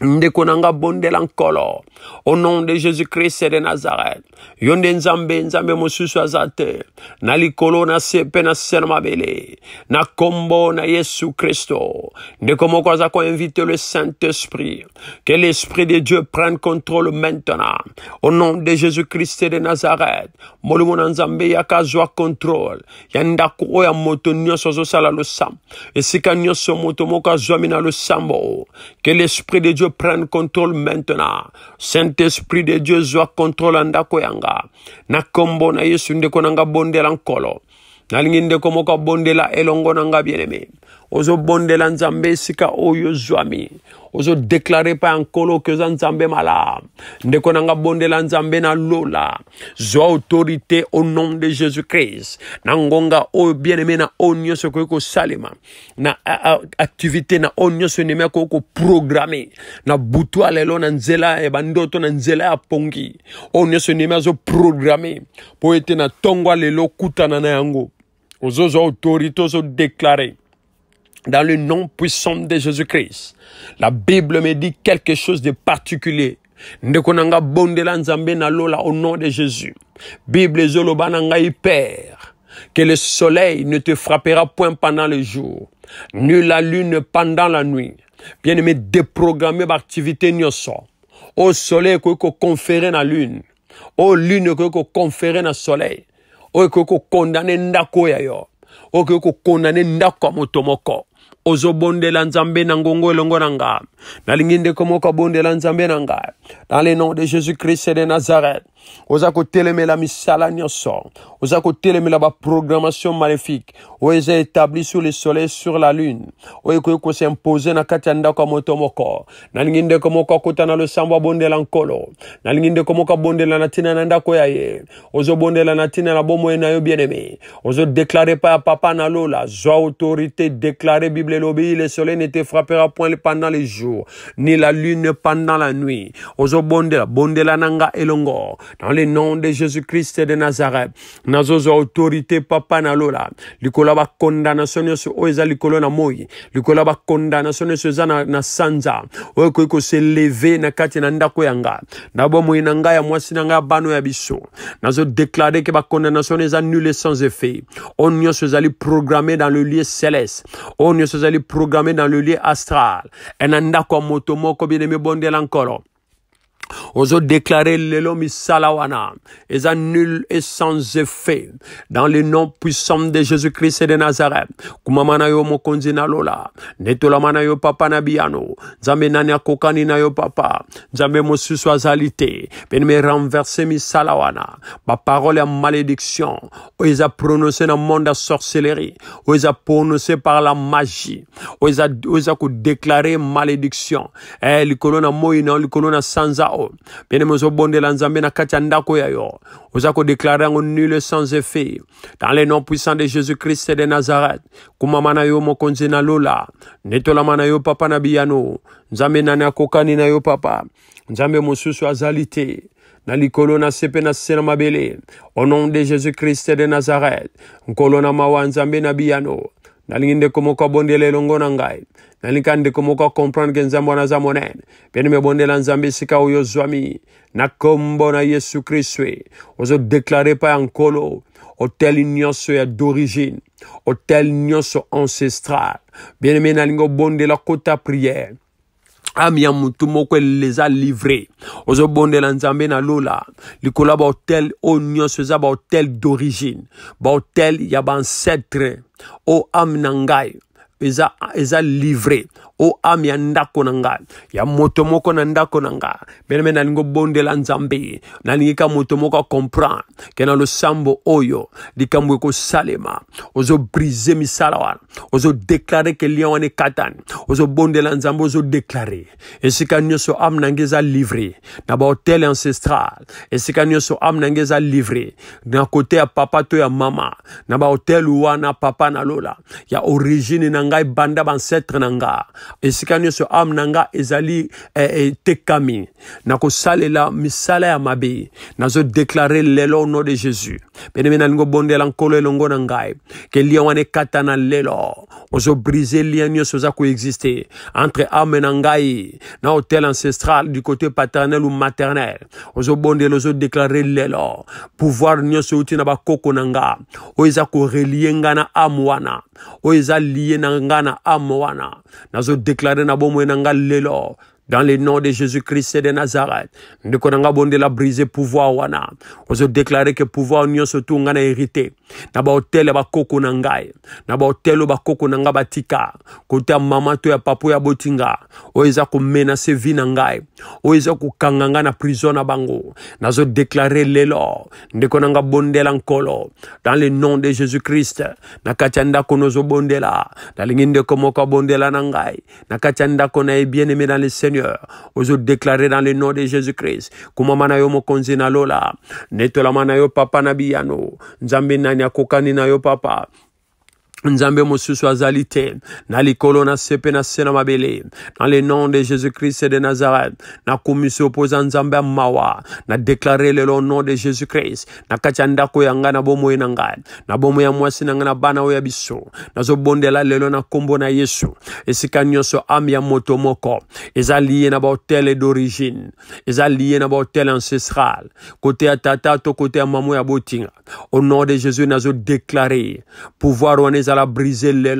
ndekonanga bondela nkolo au nom de jésus christ de nazareth yonde nzambe nzambe mosusu te na likolo na se na se na na kombo na yesu Christo. ndeko moko le saint esprit que l'esprit de dieu prenne contrôle maintenant au nom de jésus christ de nazareth molimo nzambe yaka azwa contrôle ya ndako oyo ya moto nyonso et si esika nyonso moto moko mina le sambo que l'esprit de dieu Dieu prenne contrôle maintenant. Saint-Esprit de Dieu, sois contrôle ndako yanga. Na kombo na Yesu ndeko nanga bondela nkolo. Nalingindeko moka bondela elongo nanga bien-aimé. bondela nzambe esika oyo ozo ozo mpe ya nkolo okozwa nzambe mala ndeko na nga bondela nzambe na lola zo autorité au nom de jésus christ na ngonga oyo bien-aime na oyo nyonso koko kosalema na activité na oyo se enemi akoki koprograme na butu ya lelo na nzela ya bandoto na nzela ya pongi oyo nyonso enemi azoprograme na ntongo ya lelo okutana na yango ozozwa autorité déclaré dans le nom puissant de Jésus-Christ. La Bible me dit quelque chose de particulier. Ndekonanga bondela nzambe na lola au nom de Jésus. Bible Que le soleil ne te frappera point pendant le jour, ni la lune pendant la nuit. Bien aimé, déprogrammer l'activité nyoso. Au soleil que conférer la lune. Au lune que conférer na soleil. Au que condamner ndako ya yo. Au que condamner ndako motomoko. ozobondela nzambe na ngongo elongo na ngai nalingi ndeko moko abondela nzambe na ngai dans le nom de jésus christ de nazareth oza kotelemela misala nyonso oza kotelemela programmation maléfique oyo établi sur le soleil sur la lune oyo ekoki kosimpose na katia ya ndako ya moto moko nalingi ndeko moko akota na losambo abondela nkolo nalingi ndeko moko abondela na ntina na ndako ya ye ozobondela na natina la bomo yo bien-aimé ozodeklare pa ya papa na lola zwa autorité déclare bible lobi, le soleil ne te frappera point pendant les jours ni la lune pendant la nuit ozobondela bondela nanga nanga elongo dans le nom de Jésus-Christ de Nazareth, avons autorité papa nalola, likola ba condamnation nyonso oh, likolo na moyi. likola ba condamnation Oe eza na sanza, avons oh, se lever na kati na ndako ya ya mwasi na ya biso, ba condamnation sans effet, on se programmer dans le lieu céleste, on nyonso ezali dans le lieu astral, enanda na ndako moto moko Ozo déclaré déclarés, l'Elomi Salawana est ça nul et sans effet. Dans le nom puissant de Jésus-Christ et de Nazareth. yo mokonzi na lola. netola yo papa na biano. Nzambe kokani na yo papa. Nzambe mosusu azalite. Ben me renverser mi salawana. Ma parole est malédiction. Ou ils a prononcé dans le monde à sorcellerie. Ou ils a prononcé par la magie. Ou ils a, ou ils a déclaré malédiction. Eh, likono na moina, na sanza yo bien-aimé ozobondela nzambe na kati ya ndako ya yo oza kodeklare yango nul sans effet dans le nom puissant de jésus-christ de nazareth kumama na yo mokonzi na lola netolama na yo papa na biyano nzambe nani akokani na yo papa nzambe mosusu azali te na likolo na se mpe na se na mabele au nom de jésus-christ de nazareth nkolo na mawa nzambe na biyano nalinginde komoka bondela elongo na ngai nalikande komoka comprendre ke nzambe wana aza monene pene mebondela nzambe esika oyo ozwami na kombo na yesu kristu ozodeklare epai ya nkolo hoteli nyonso ya d'origine hoteli nyonso ancestrale bien aime nalingi obondela kota priere ame ya motu moko eza livre ozobondela nzambe na lola likolo ya bahotel oyo oh, nyonso eza bahotel d'origine bahotel ya baancetre au Amnangai ils a, livré o am ya ndako ya moto moko na ndako na nga mbeleme nalingi obondela nzambe nalingi ka moto moko acomprendre ke na losambo oyo likambo ekosalema ozobrise misala wana ozodeklare ke lion wana ekatani ozobondela nzambe ozodeklare esika nyonso ame na ngai eza livre na bahotel ancestral esika nyonso ame na ngai eza livre na kote ya papa to ya mama na bahotel wana papa nalola ya origine na ngai banda bancetre n'anga esika so amnanga na nga ezali eh, eh, tekami nakosalela misala ya mabe déclarer lelo au nom de jésus beneme nalingi obondela nkolo elongo na ngai ke lia wana ekata na lelo ozo briser lien yo soza entre exister entre ngai na hotel ancestral du côté paternel ou maternel ozo déclarer lelo pouvoir nyonso euti na bakoko na nga oyo eza korelie nga na ame wana oyo eza lie na nazo déclarer na bomwe lelo dans le nom de Jésus-Christ et de Nazareth. Ndeko nanga bonde la briser pouvoir wana. Ozo déclarer que pouvoir nyonso tu ngana hérité na baotele bakoko na ngai na ba batika ya mama to ya botinga. oyo botinga oyo eza se vi na ngai na prison na bango nazodeklare lelo ndeko na nga bondela nkolo dans le nom de jésus christ na kati ya ndako nozobondela nalingi ndeko moko abondela na ngai na kati bien aimé dans le seigneur ozodeklare dans le nom de jésus christ komama na yo mokonzi nalola netolama na yo papa na biyano akokani na yo papa nzambe mosusu azali na likolo na sepe na se na mabele na le nom de jésus-christ de nazareth na opoza nzambe ya mawa na deklare le nom de jésus-christ na kachanda yanga ndako ya na bomo na na bomo ya mwasi na na bana oyo Na zo bondela lelo na nkombo na yesu esika nyonso so ya moto moko eza liye na bahotele d'origine eza liye na bahotele ancestral kote ya tata to kote ya mamou ya botinga au nom de jésus déclarer pouvoir wana à la briser les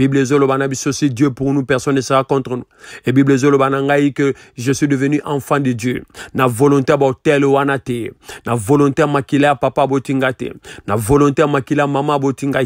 Bible zolobana biso c'est Dieu pour nous, personne ne sera contre nous. Et Bible zolobana ngai que je suis devenu enfant de Dieu. Na volonté botele wana te. Na volonté makila papa botinga Na volonté makila maman botinga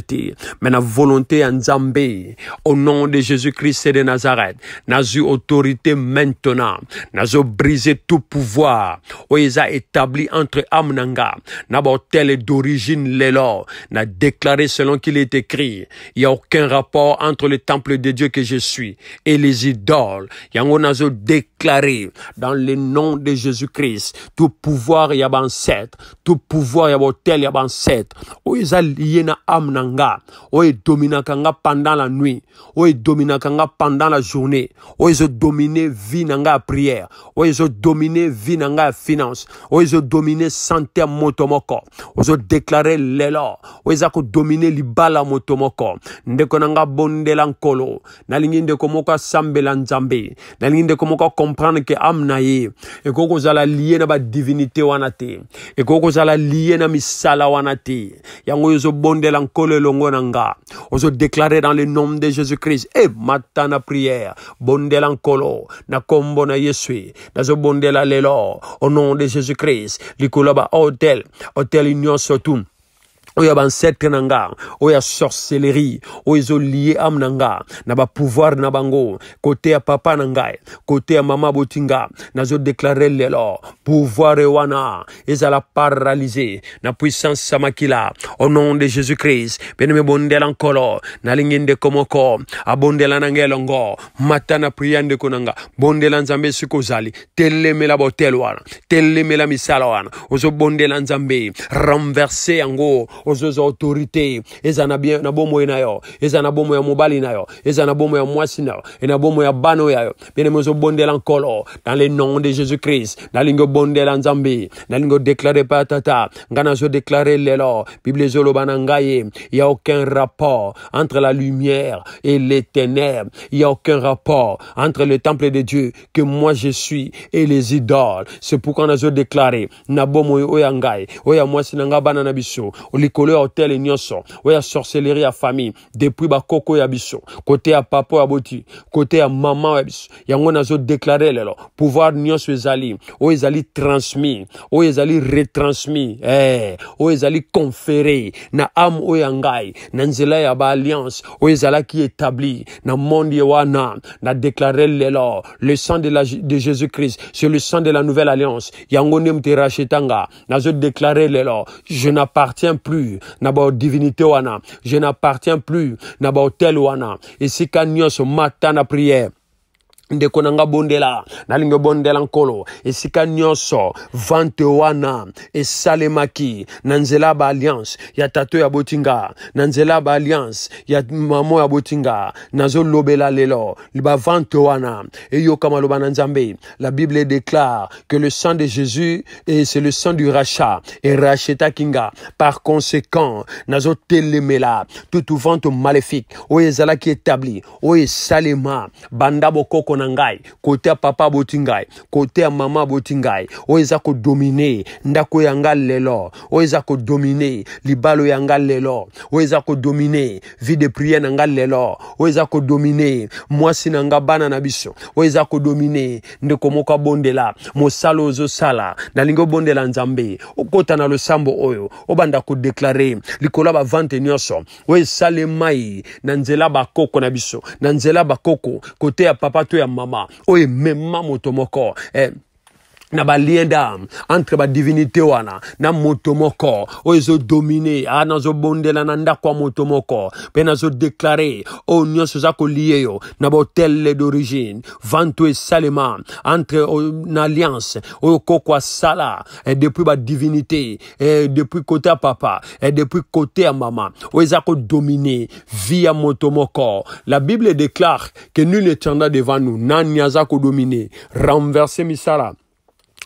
Mais na volonté en Zambé. Au nom de Jésus-Christ de Nazareth. Nazu autorité maintenant. Nazo brisé tout pouvoir. Oeza établi entre amnanga. Na botel d'origine lelo. Na déclaré selon qu'il est écrit. Il n'y a aucun rapport entre le temple de Dieu que je suis et les idoles. Yango nazo déclaré dans le nom de Jésus-Christ, tout pouvoir yabanset, tout pouvoir yabotel yabanset. Oiza oh, où amnanga, ont oh, e dominé pendant la nuit, ont oh, e dominé pendant la journée, Ils ont dominé vie nanga prière, Ils ont dominé vie nanga finance, Ils ont dominé santé motomoko, déclaré déclarer où ils ont dominer libala motomoko. Ndeko bon kondelankolo nalinginde ko moka nalinginde comprendre ke am na ye ekoki kozala lie misala yango nkolo elongo dans le nom de jésus christ e eh, mata na prière bondela nkolo na kombo na yesu zo nazobondela lelo au nom de jésus christ likolo ya bahotel oh, hotel union sotum oyo ban na nga oyo ya sorcellerie oyo ezoliye ame na nga na bapouvoir na bango kote ya papa na ngai kote ya mama boti nga nazodeklare lelo pouvoir wana ezala paralyse na puissance ya makila au nom de jésus christ beneme bondela nkolo Na ndeko moko abondela na nga elongo mata na pria ndeko na nga bondela nzambe soki ozali telemela botel wana telemela misala wana ozobondela nzambe ozo za autorité eza na, na bomo na yo eza na bomo ya mobali na yo eza na bomo ya mwasi na yo e na bomo ya bano ya yo bien-aimé en nkolo dans le nom de jésus christ l'ingo obondela nzambe nalingi odeklare pa tata ngai nazodeklare lelo bible ezoloba na ngai il y a aucun rapport entre la lumière et les ténèbres il y a aucun rapport entre le temple de dieu que moi je suis et les idoles c'est pourquoi nazodéclare na bomo oyo ya ngai ya mwasi na ngai na biso likolò ya hotele nyonso oyo sorcellerie à famille depuis koko bah, ya biso Côté à papa ya boti kote maman mama ya biso yango déclarer lelo pouvoir nyonso ezali oyo oh, ezali transmis oyo oh, ezali retransmis eh, oyo oh, ezali conféré na ame ou ya na nzela ya baalliance oyo ezalaki établi na monde wana déclarer lelo le sang de, la, de jésus-christ sur le sang de la nouvelle alliance yango rachetanga na zo déclarer lelo je n'appartiens plus plus na divinité wana je n'appartiens plus na tel et wana esika nyonso matin la prière ndeko na nga bondela nalingi nkolo esika nyonso vante wana esalemaki na nzela alliance, baalliance ya tato ya botinga na nzela ya baalliance ya mamo ya botinga nazolobela lelo bavante wana eyoka maloba na la bible déclare que le sang de jésus c'est le sang du rachat erachetaki nga par conséquent nazotelemela toute vente maléfique oyo ezalaki établi oyo esalema banda bokoko ndako na ngai kote ya papa aboti ngai kote ya mama aboti ngai oyo eza kodomine ndako yanga lelo oyo eza kodomine libalo yanga lelo oyo eza kodomine vie de priere na nga lelo oyo eza kodomine mwasi na nga bana na biso oyo eza kodomine ndeko moko abondela mosala oyo ozosala nalingi obondela nzambe okota na losambo oyo obanda kodeklare likolo ya bavante nyonso oyo esalemai na nzela bakoko na biso na nzela bakoko kote ya papa to ya ya mama oyo emema moto moko eh, na balien d'âme entre divinité wana na motomoko moko oyo ezodomine ah, nazobondela na nanda ya moto moko mpe nazodeklare oyo oh, nyonso eza kolie yo na d'origine vanto esalema entre oh, na alliance oyo koko asala sala eh, depuis divinité. et eh, depuis côté papa et eh, depuis côté ya mama oyo eza kodomine vie la bible déclare que nul ne tiendra devant nous nani aza kodomine renverse misala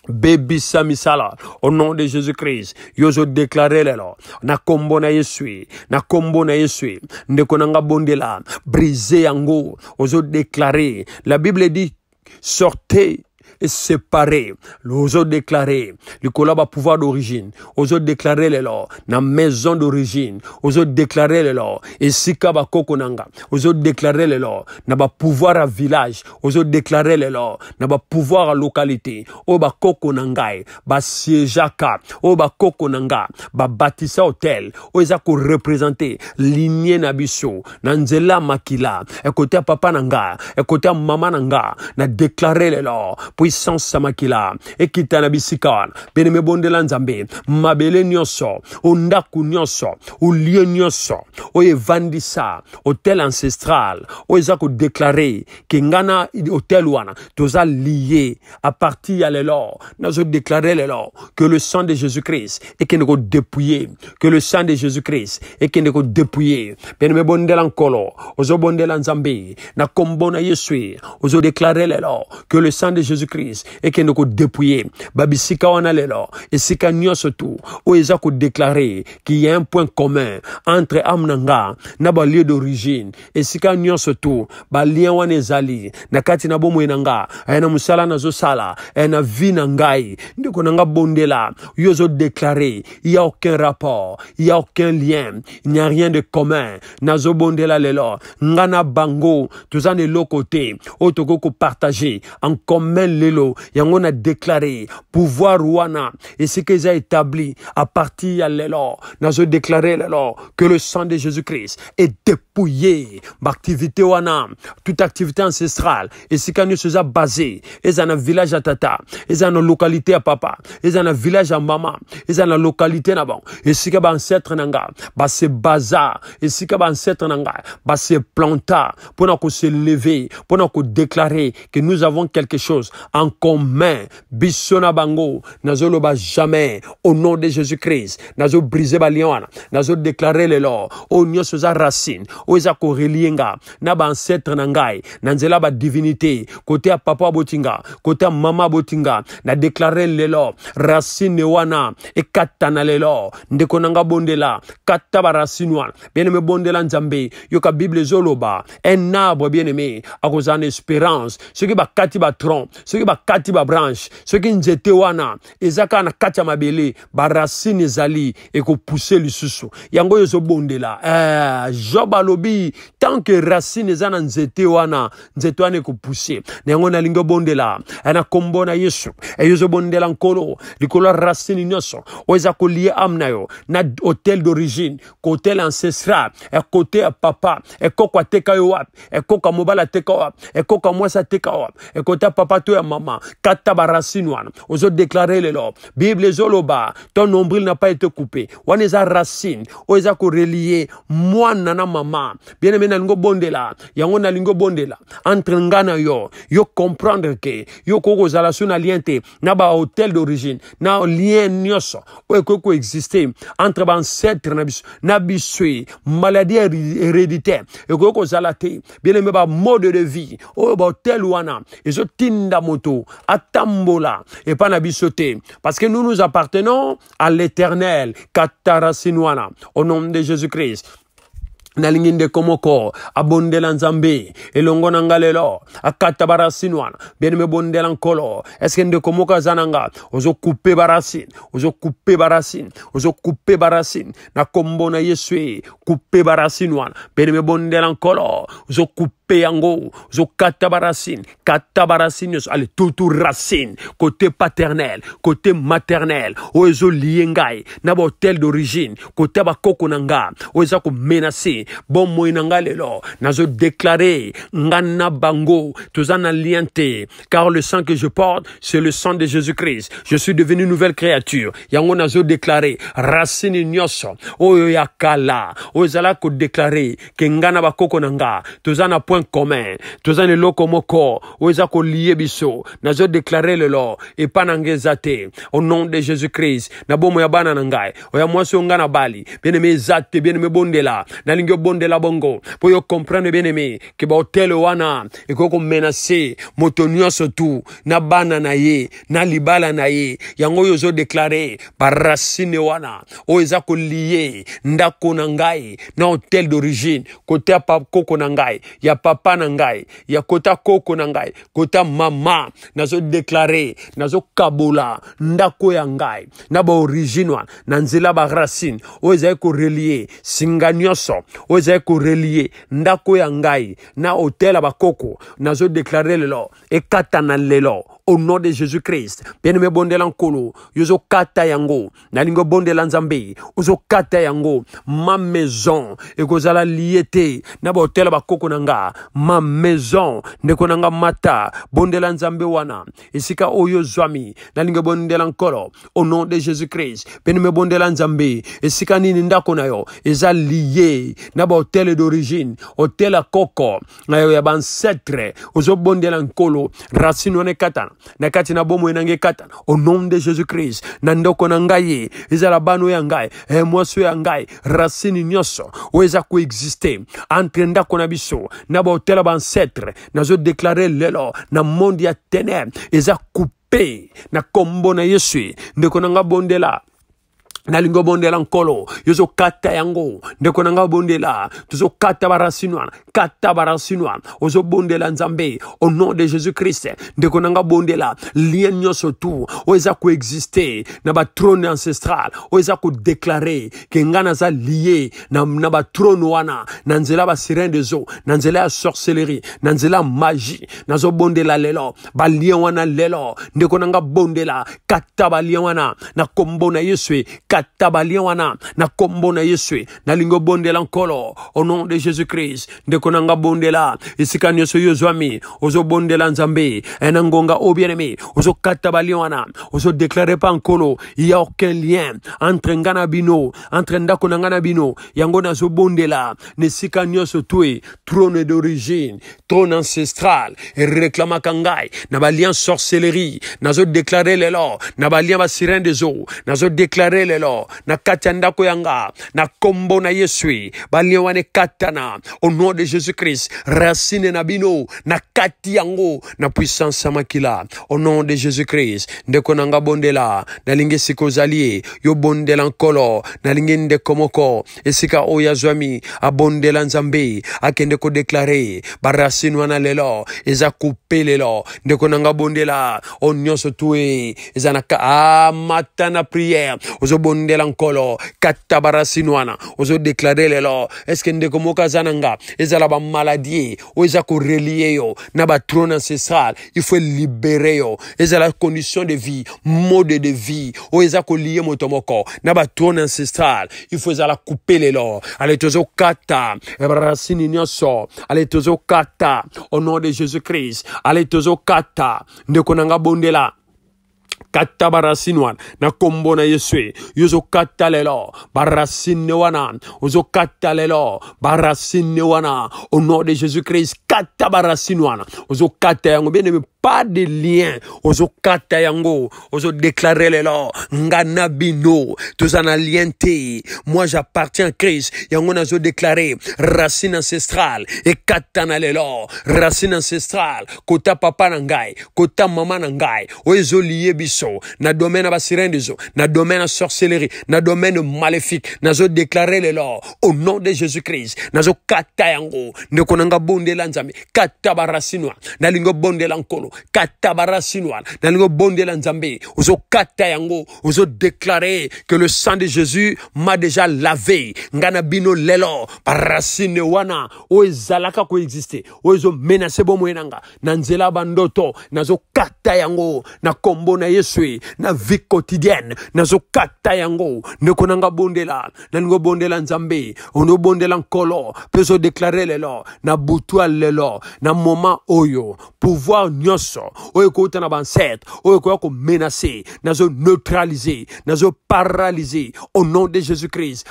Baby samisala au nom de Jésus-Christ yozo déclarer lelo na kombo na Yesu na kombo na Yesu ndeko brisé en ango. yango ozo déclarer la Bible dit sortez séparé. les ont déclaré le collab à pouvoir d'origine. Nous ont déclaré les lors, na maison d'origine. Nous ont déclaré les lors, et si kabako konanga. Nous ont déclaré les lors, n'a ba pouvoir à village. Nous ont déclaré les lors, n'a ba pouvoir à localité. Oba koko nangai, ba siéjaka, oba kokonanga, nanga, ba bâtissa hôtel. Oza ko représenter lignée nabisso, nanzela makila, écoutez papa nanga, écoutez maman nanga, na déclaré les lors, puissance Ekita na bisika bien me bondela nzambe mabele nyonso ondaku nyoso ulie nyonso oye evandisa hotel ancestral oyo ko que ke nga na hotel wana toza lié. à partir ya lelo déclaré lelo que le sang de jésus-christ est dépouillé. que le sang de jésus-christ qu'il dépouillé. bien-aimé bondela nkolo bonde nzambe na kombona na Ozo déclaré lelo que le sang de jésus et nous Jésus-Christ ekende kodépouiller babisika wana lelo esika surtout. tu oyo eza déclaré qu'il y a un point commun entre amnanga na nga na balie d'origine esika nyonso ba lien wana ezali na kati na bomoi na nga e na zo sala e na vie na ngai ndiko na nga bondela yo déclarer il y a aucun rapport il y a aucun lien il n'y a rien de commun bondela lelo nga na bango toza na eloko te oyo ko partagé en commun il Lelo a a déclaré pouvoir et ce qu'ils a établi à partir à lelo nazo déclaré lelo que le sang de Jésus-Christ est déposé ye ou wana toute activité ancestrale et si nyonso eza base eza na village à tata eza na localité à papa eza na village à mama eza na bah, localité na bango esika baancetre na nga base baza esika baancetre na nga basse planta pendant qu'on se leve pendant qu'on déclare que nous avons quelque chose en commun bango, nazo bango ba jamais au nom de jésus christ nazobrise balion le nazodéklare lelo oyo se eza racine oza ko na na ancêtre na ngai na nzela ya badivinité papa botinga côté à mama botinga, na deklare lelo racine wana e katana lelo ndeko na nga bondela kata wana bien me bondela nzambe yoka bible zoloba un arbre bien-aimé ba na espérance tron, ba batron ba branche ce qui nzete wana ezaka kaka na kati racine zali baracine ko pousser lisusu yango zo bondela eh, job Bi, tanke racine eza na nzete wana nzete wana ekopushe na yango nalingi obondela na kombo na yesu eyo ozobondela nkolo likolo ya racine nyonso oyo eza kolie ame na yo na hotel d'origine kohotel ancestral ekote ya papa ekoko ateka yo wapi te ya mobali ateka wapi ekoko ya mwasi ateka wapi ekote ya papa to ya mama kata baracine wana ozodeklare lelo bible ezoloba ton nombril n'a pas été coupé wana eza racine oyo eza korelie mwana na mama bien aimé nalingo bondela yango nalingo bondela entre nga na yo yo comprendre que, yo koko zala so na lien te na hôtel d'origine na lien nyonso oyo ekoki koexiste entre bancetre na biso na biso maladie héréditaire ekoki kozala te bien aimé mode de vie oyo hôtel wana ezotinda moto atambola epai na biso te parce que nous nous appartenons à l'éternel katarasine au nom de jésus christ Na komoko abondela nzambe elongo na nga lelo akata barasine wana bieneme bondela nkolo eske ndeko moko aza na nga ozokupe barasine ozokupe barasine ozokupe barasine na kombo na yesu e kupe barasine wana bieneme bondela nkolo ozokupe pe yango katabarasin, baracine kata baracine nyonso ale racine côté paternel côté maternel oyo e liengai, ngai na bahotel d'origine côté ya bakoko na nga oyo eza komenase bomoi na lelo nazodeklare nga bango toza na lien car le sang que je porte c'est le sang de jésus-christ je suis devenu nouvelle créature yango nazodéklare racine nyonso oyo ya e kala oyo ezala kodeklare ke nga na bakoko na nga toza na point commun toza na eloko moko oyo eza lié biso nazodeklare lelo le na e ngai eza te au nom de jésus christ na bomoi ya bana na ngai oya mwasi oyo na bali aimé eza te bieneme bondela nalingi bongo pour yo comprendre Ki ba baotele wana ekoki komenase moto nyonso tu na bana na ye na libala na ye yango déclaré par racine wana oyo eza lié ndako na na hotel d'origine kote pa pakoko na ya papa na ngai ya kota koko na ngai kota mama nazodeklare nazokabola ndako ya ngai na baorigine wana na nzela baracine oyo ezali korelie singa nyonso oyo ezali korelie ndako ya ngai na hotel ya bakoko nazodeklare lelo ekatana lelo au nom de Jésus-Christ bien-aimé bondela nkolo kata yango nalingo yo nzambe kata yango ma maison ekozala la te na bahotela bakoko na ma maison neko mata bondela nzambe wana isika oyo zwami, nalingo bondela nkolo au nom de Jésus-Christ bien-aimé bondela nzambe esika nini ndako na yo eza lié, na d'origine hôtel koko na yo ya bansetre ozobondela nkolo racine wana e na kati na bomo au nom de jésus christ nando ndoko na ngai ezala bana ya e ya ngai racine nyoso weza exister entre ndako na biso na na zo lelo na monde ya tenebre eza coupé na combo na yesu ndeko na bondela nalingi obondela nkolo yo Kata yango ndeko na ngai obondela tozokata katabarasinoa ozobondela nzambe au nom de jésus christ ndeko nanga bondela lien nyonso tu oyo koexiste na batrone ancestral oyo eza kodeklare ke nga naza lie na, na batrone wana na nzela ya basirin de zo na nzela sorcellerie na nzela magie nazobondela lelo balien wana lelo ndeko bondela kata balien na kombona na yesu na kombo na yesu bondela, nalingi obondela nkolo au nom de jésus christ konanga bondela isika nyonso oyo ozo bondela nzambe ena ngonga o ozo aimé ozokata pa il aucun lien entre ngana bino entre ndako na nga bino yango nazobondela na esika trone trône d'origine trône ancestral ereklamaka ngai na balien sorcellerie nazodeklare lelo na balien basirin des eau nazodeklare lelo na kati ya ndako yanga na kombo na yesu balien wana ekatana au nom Jésus-Christ racine n'abino bino na kati na puissance au nom de Jésus-Christ ndeko na nga bondela nalingi sika ozali yo bondela nkolo nalingi ndeko moko esika oyo azwami abondela nzambe akende kodeklare baracine wana lelo eza kupe lelo ndeko na nga bondela o nyonso tue eza na amata na priere ozobondela nkolo kata baracine wana ozodeklare lelo eske ndeko moko aza eza ezala maladie, ou est eza korelie yo na trône ancestral ifo libere yo la condition de vie mode de vie oyo eza lier moto moko na trône ancestral ifo ezala coupe lelo ale tozokata eh, racine nyonso ale kata au nom de jésus christ ale tozo ndeko na bondela kata na kombo na yesu yozo kata lelo barasini wana ozo kata lelo barasini wana au nom de jésus christ kata barasini wana ozo kata yango bien aimé pas de lien kata yango ozodeklare lelo nga na bino toza lien te moi j'appartiens à christ yango déclaré. racine ancestrale ekata na lelo racine ancestrale kota papa na ngai kota mama na ngai oyo biso na domaine basirendizo na domaine à sorcellerie na domaine maléfique le lor au nom de jésus christ kata yango ne konanga nga bondela kata baracine na lingo bonde nkolo kata na lingo bonde l'anzambi. Ouzo kata yango déclarer que le sang de jésus m'a déjà lavé Ngana le bino lelo baracine wana Oe zalaka koexiste oyo menace bomoi na nga na kata bandoto nazo yango na kombo na yesu yesu na vie quotidienne nazokata yango ne na nga bondela nalingo bondela nzambe ondo bondela nkolo mpe déclarer lelo na butu les lelo na moma oyo pouvoir nyoso, oyo ekouta na bancetre oyo nazo neutralisé nazo paralysé au nom de jésus christ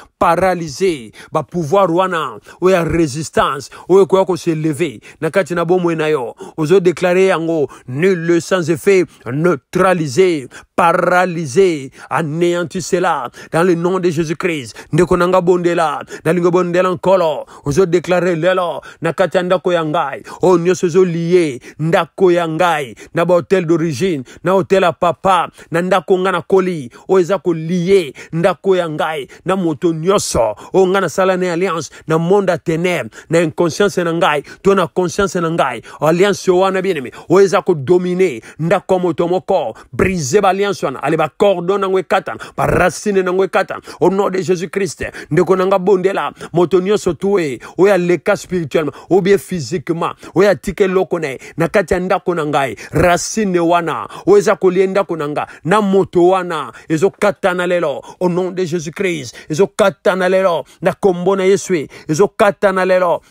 ba pouvoir wana oyo ya résistance oyo se lever na kati na bomwe na yo déclarer yango nul sans effet neutralisé paralyser, anéantissez anéantis cela dans le nom de Jésus-Christ. Ndekonanga bondela, nalingo bondela nkolo, ozo déclarer lelo, nakati ndako yangai, o oh, nyoso lié, ndako yangai, na ba hôtel d'origine, na hôtel à papa, na ndako ngana koli, o oh, ko lié, ndako yangai, na moto nyoso, o oh, ngana sala alliance, na monde à na inconscience na ngai, to na conscience na ngai, alliance wana bien aimé, o eza ko dominer, ndako moto moko, brise b'alliance wana ale bakordo na ngo ekatana baracine ngo katan. au nom de jésus christ ndeko konanga bondela moto sotoué, ou à aleka spirituellement ou bien physiquement ou à Tiké na na racine wana ou eza konanga na moto wana katana lelo au nom de jésus christ Katana lelo na kombona na yesu ye ezokatana lelo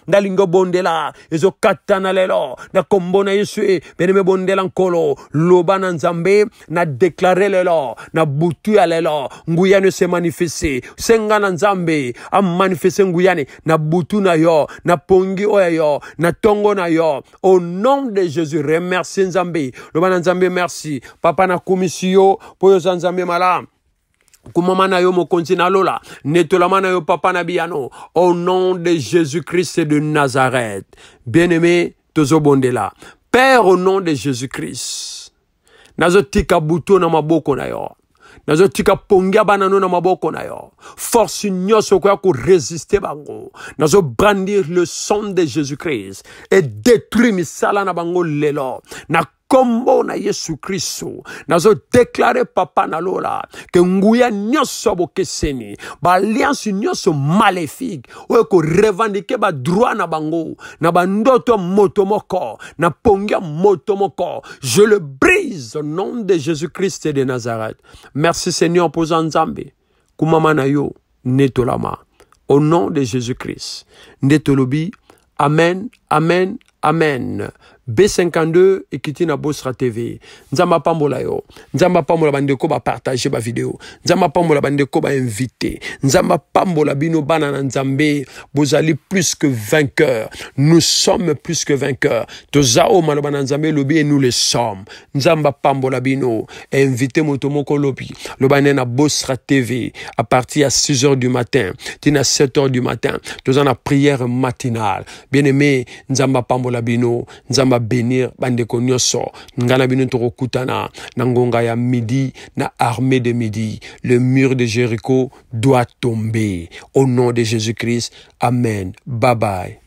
bondela, obondela lelo na kombona na yesu me beneme bondela nkolo loba nzambe na déclaré lelo na boutu à lelo N'Guyane s'est se manifeste Sengana na nzambe A manifesté na butu na yo na pongi oyo na tongo na yo au nom de jésus remercie nzambe le bana nzambe merci papa na yo pour yoza nzambe malamu kumama na yo mokonzi nalola netolama yo papa na au nom de jésus-christ de nazareth bien-aimé tozobondela père au nom de jésus-christ nazotika buto na maboko na yo nazotika pongia banano na maboko na yo force nyonso okoya koresiste bango nazobrandir le sang de jésus christ et détruire misala na bango lelo na kombo na yesu kristo nazodeklare papa na lola ke nguya nyonso bokeseni baalliance nyonso maléfique oyo korevandike badroit na bango na bandoto moto moko na pongi ya je le brise au nom de jésus-christ de nazareth merci seigneur pour nzambe kumama na yo au nom de jésus-christ Netolobi. amen amen amen B52 ekiti na Bosra TV Nzamba Pambola yo partager ba vidéo. pambo pambola bande ko bandeko inviter. pambo Pambola bino bana na nzambe bozali plus que vainqueur nous sommes plus que vainqueurs. toza oyo maloba na nzambe et nous le sommes pambo Pambola bino invite moto moko lobi. Lobane na Bosra TV à partir à 6 heures du matin Tina 7 heures du matin toza na prière matinale bien aimé pambo Pambola bino Nzamba ma bénir bandeko nyonso nga bino na ngonga ya midi na armée de midi le mur de jéricho doit tomber au nom de jésus-christ amen bye bye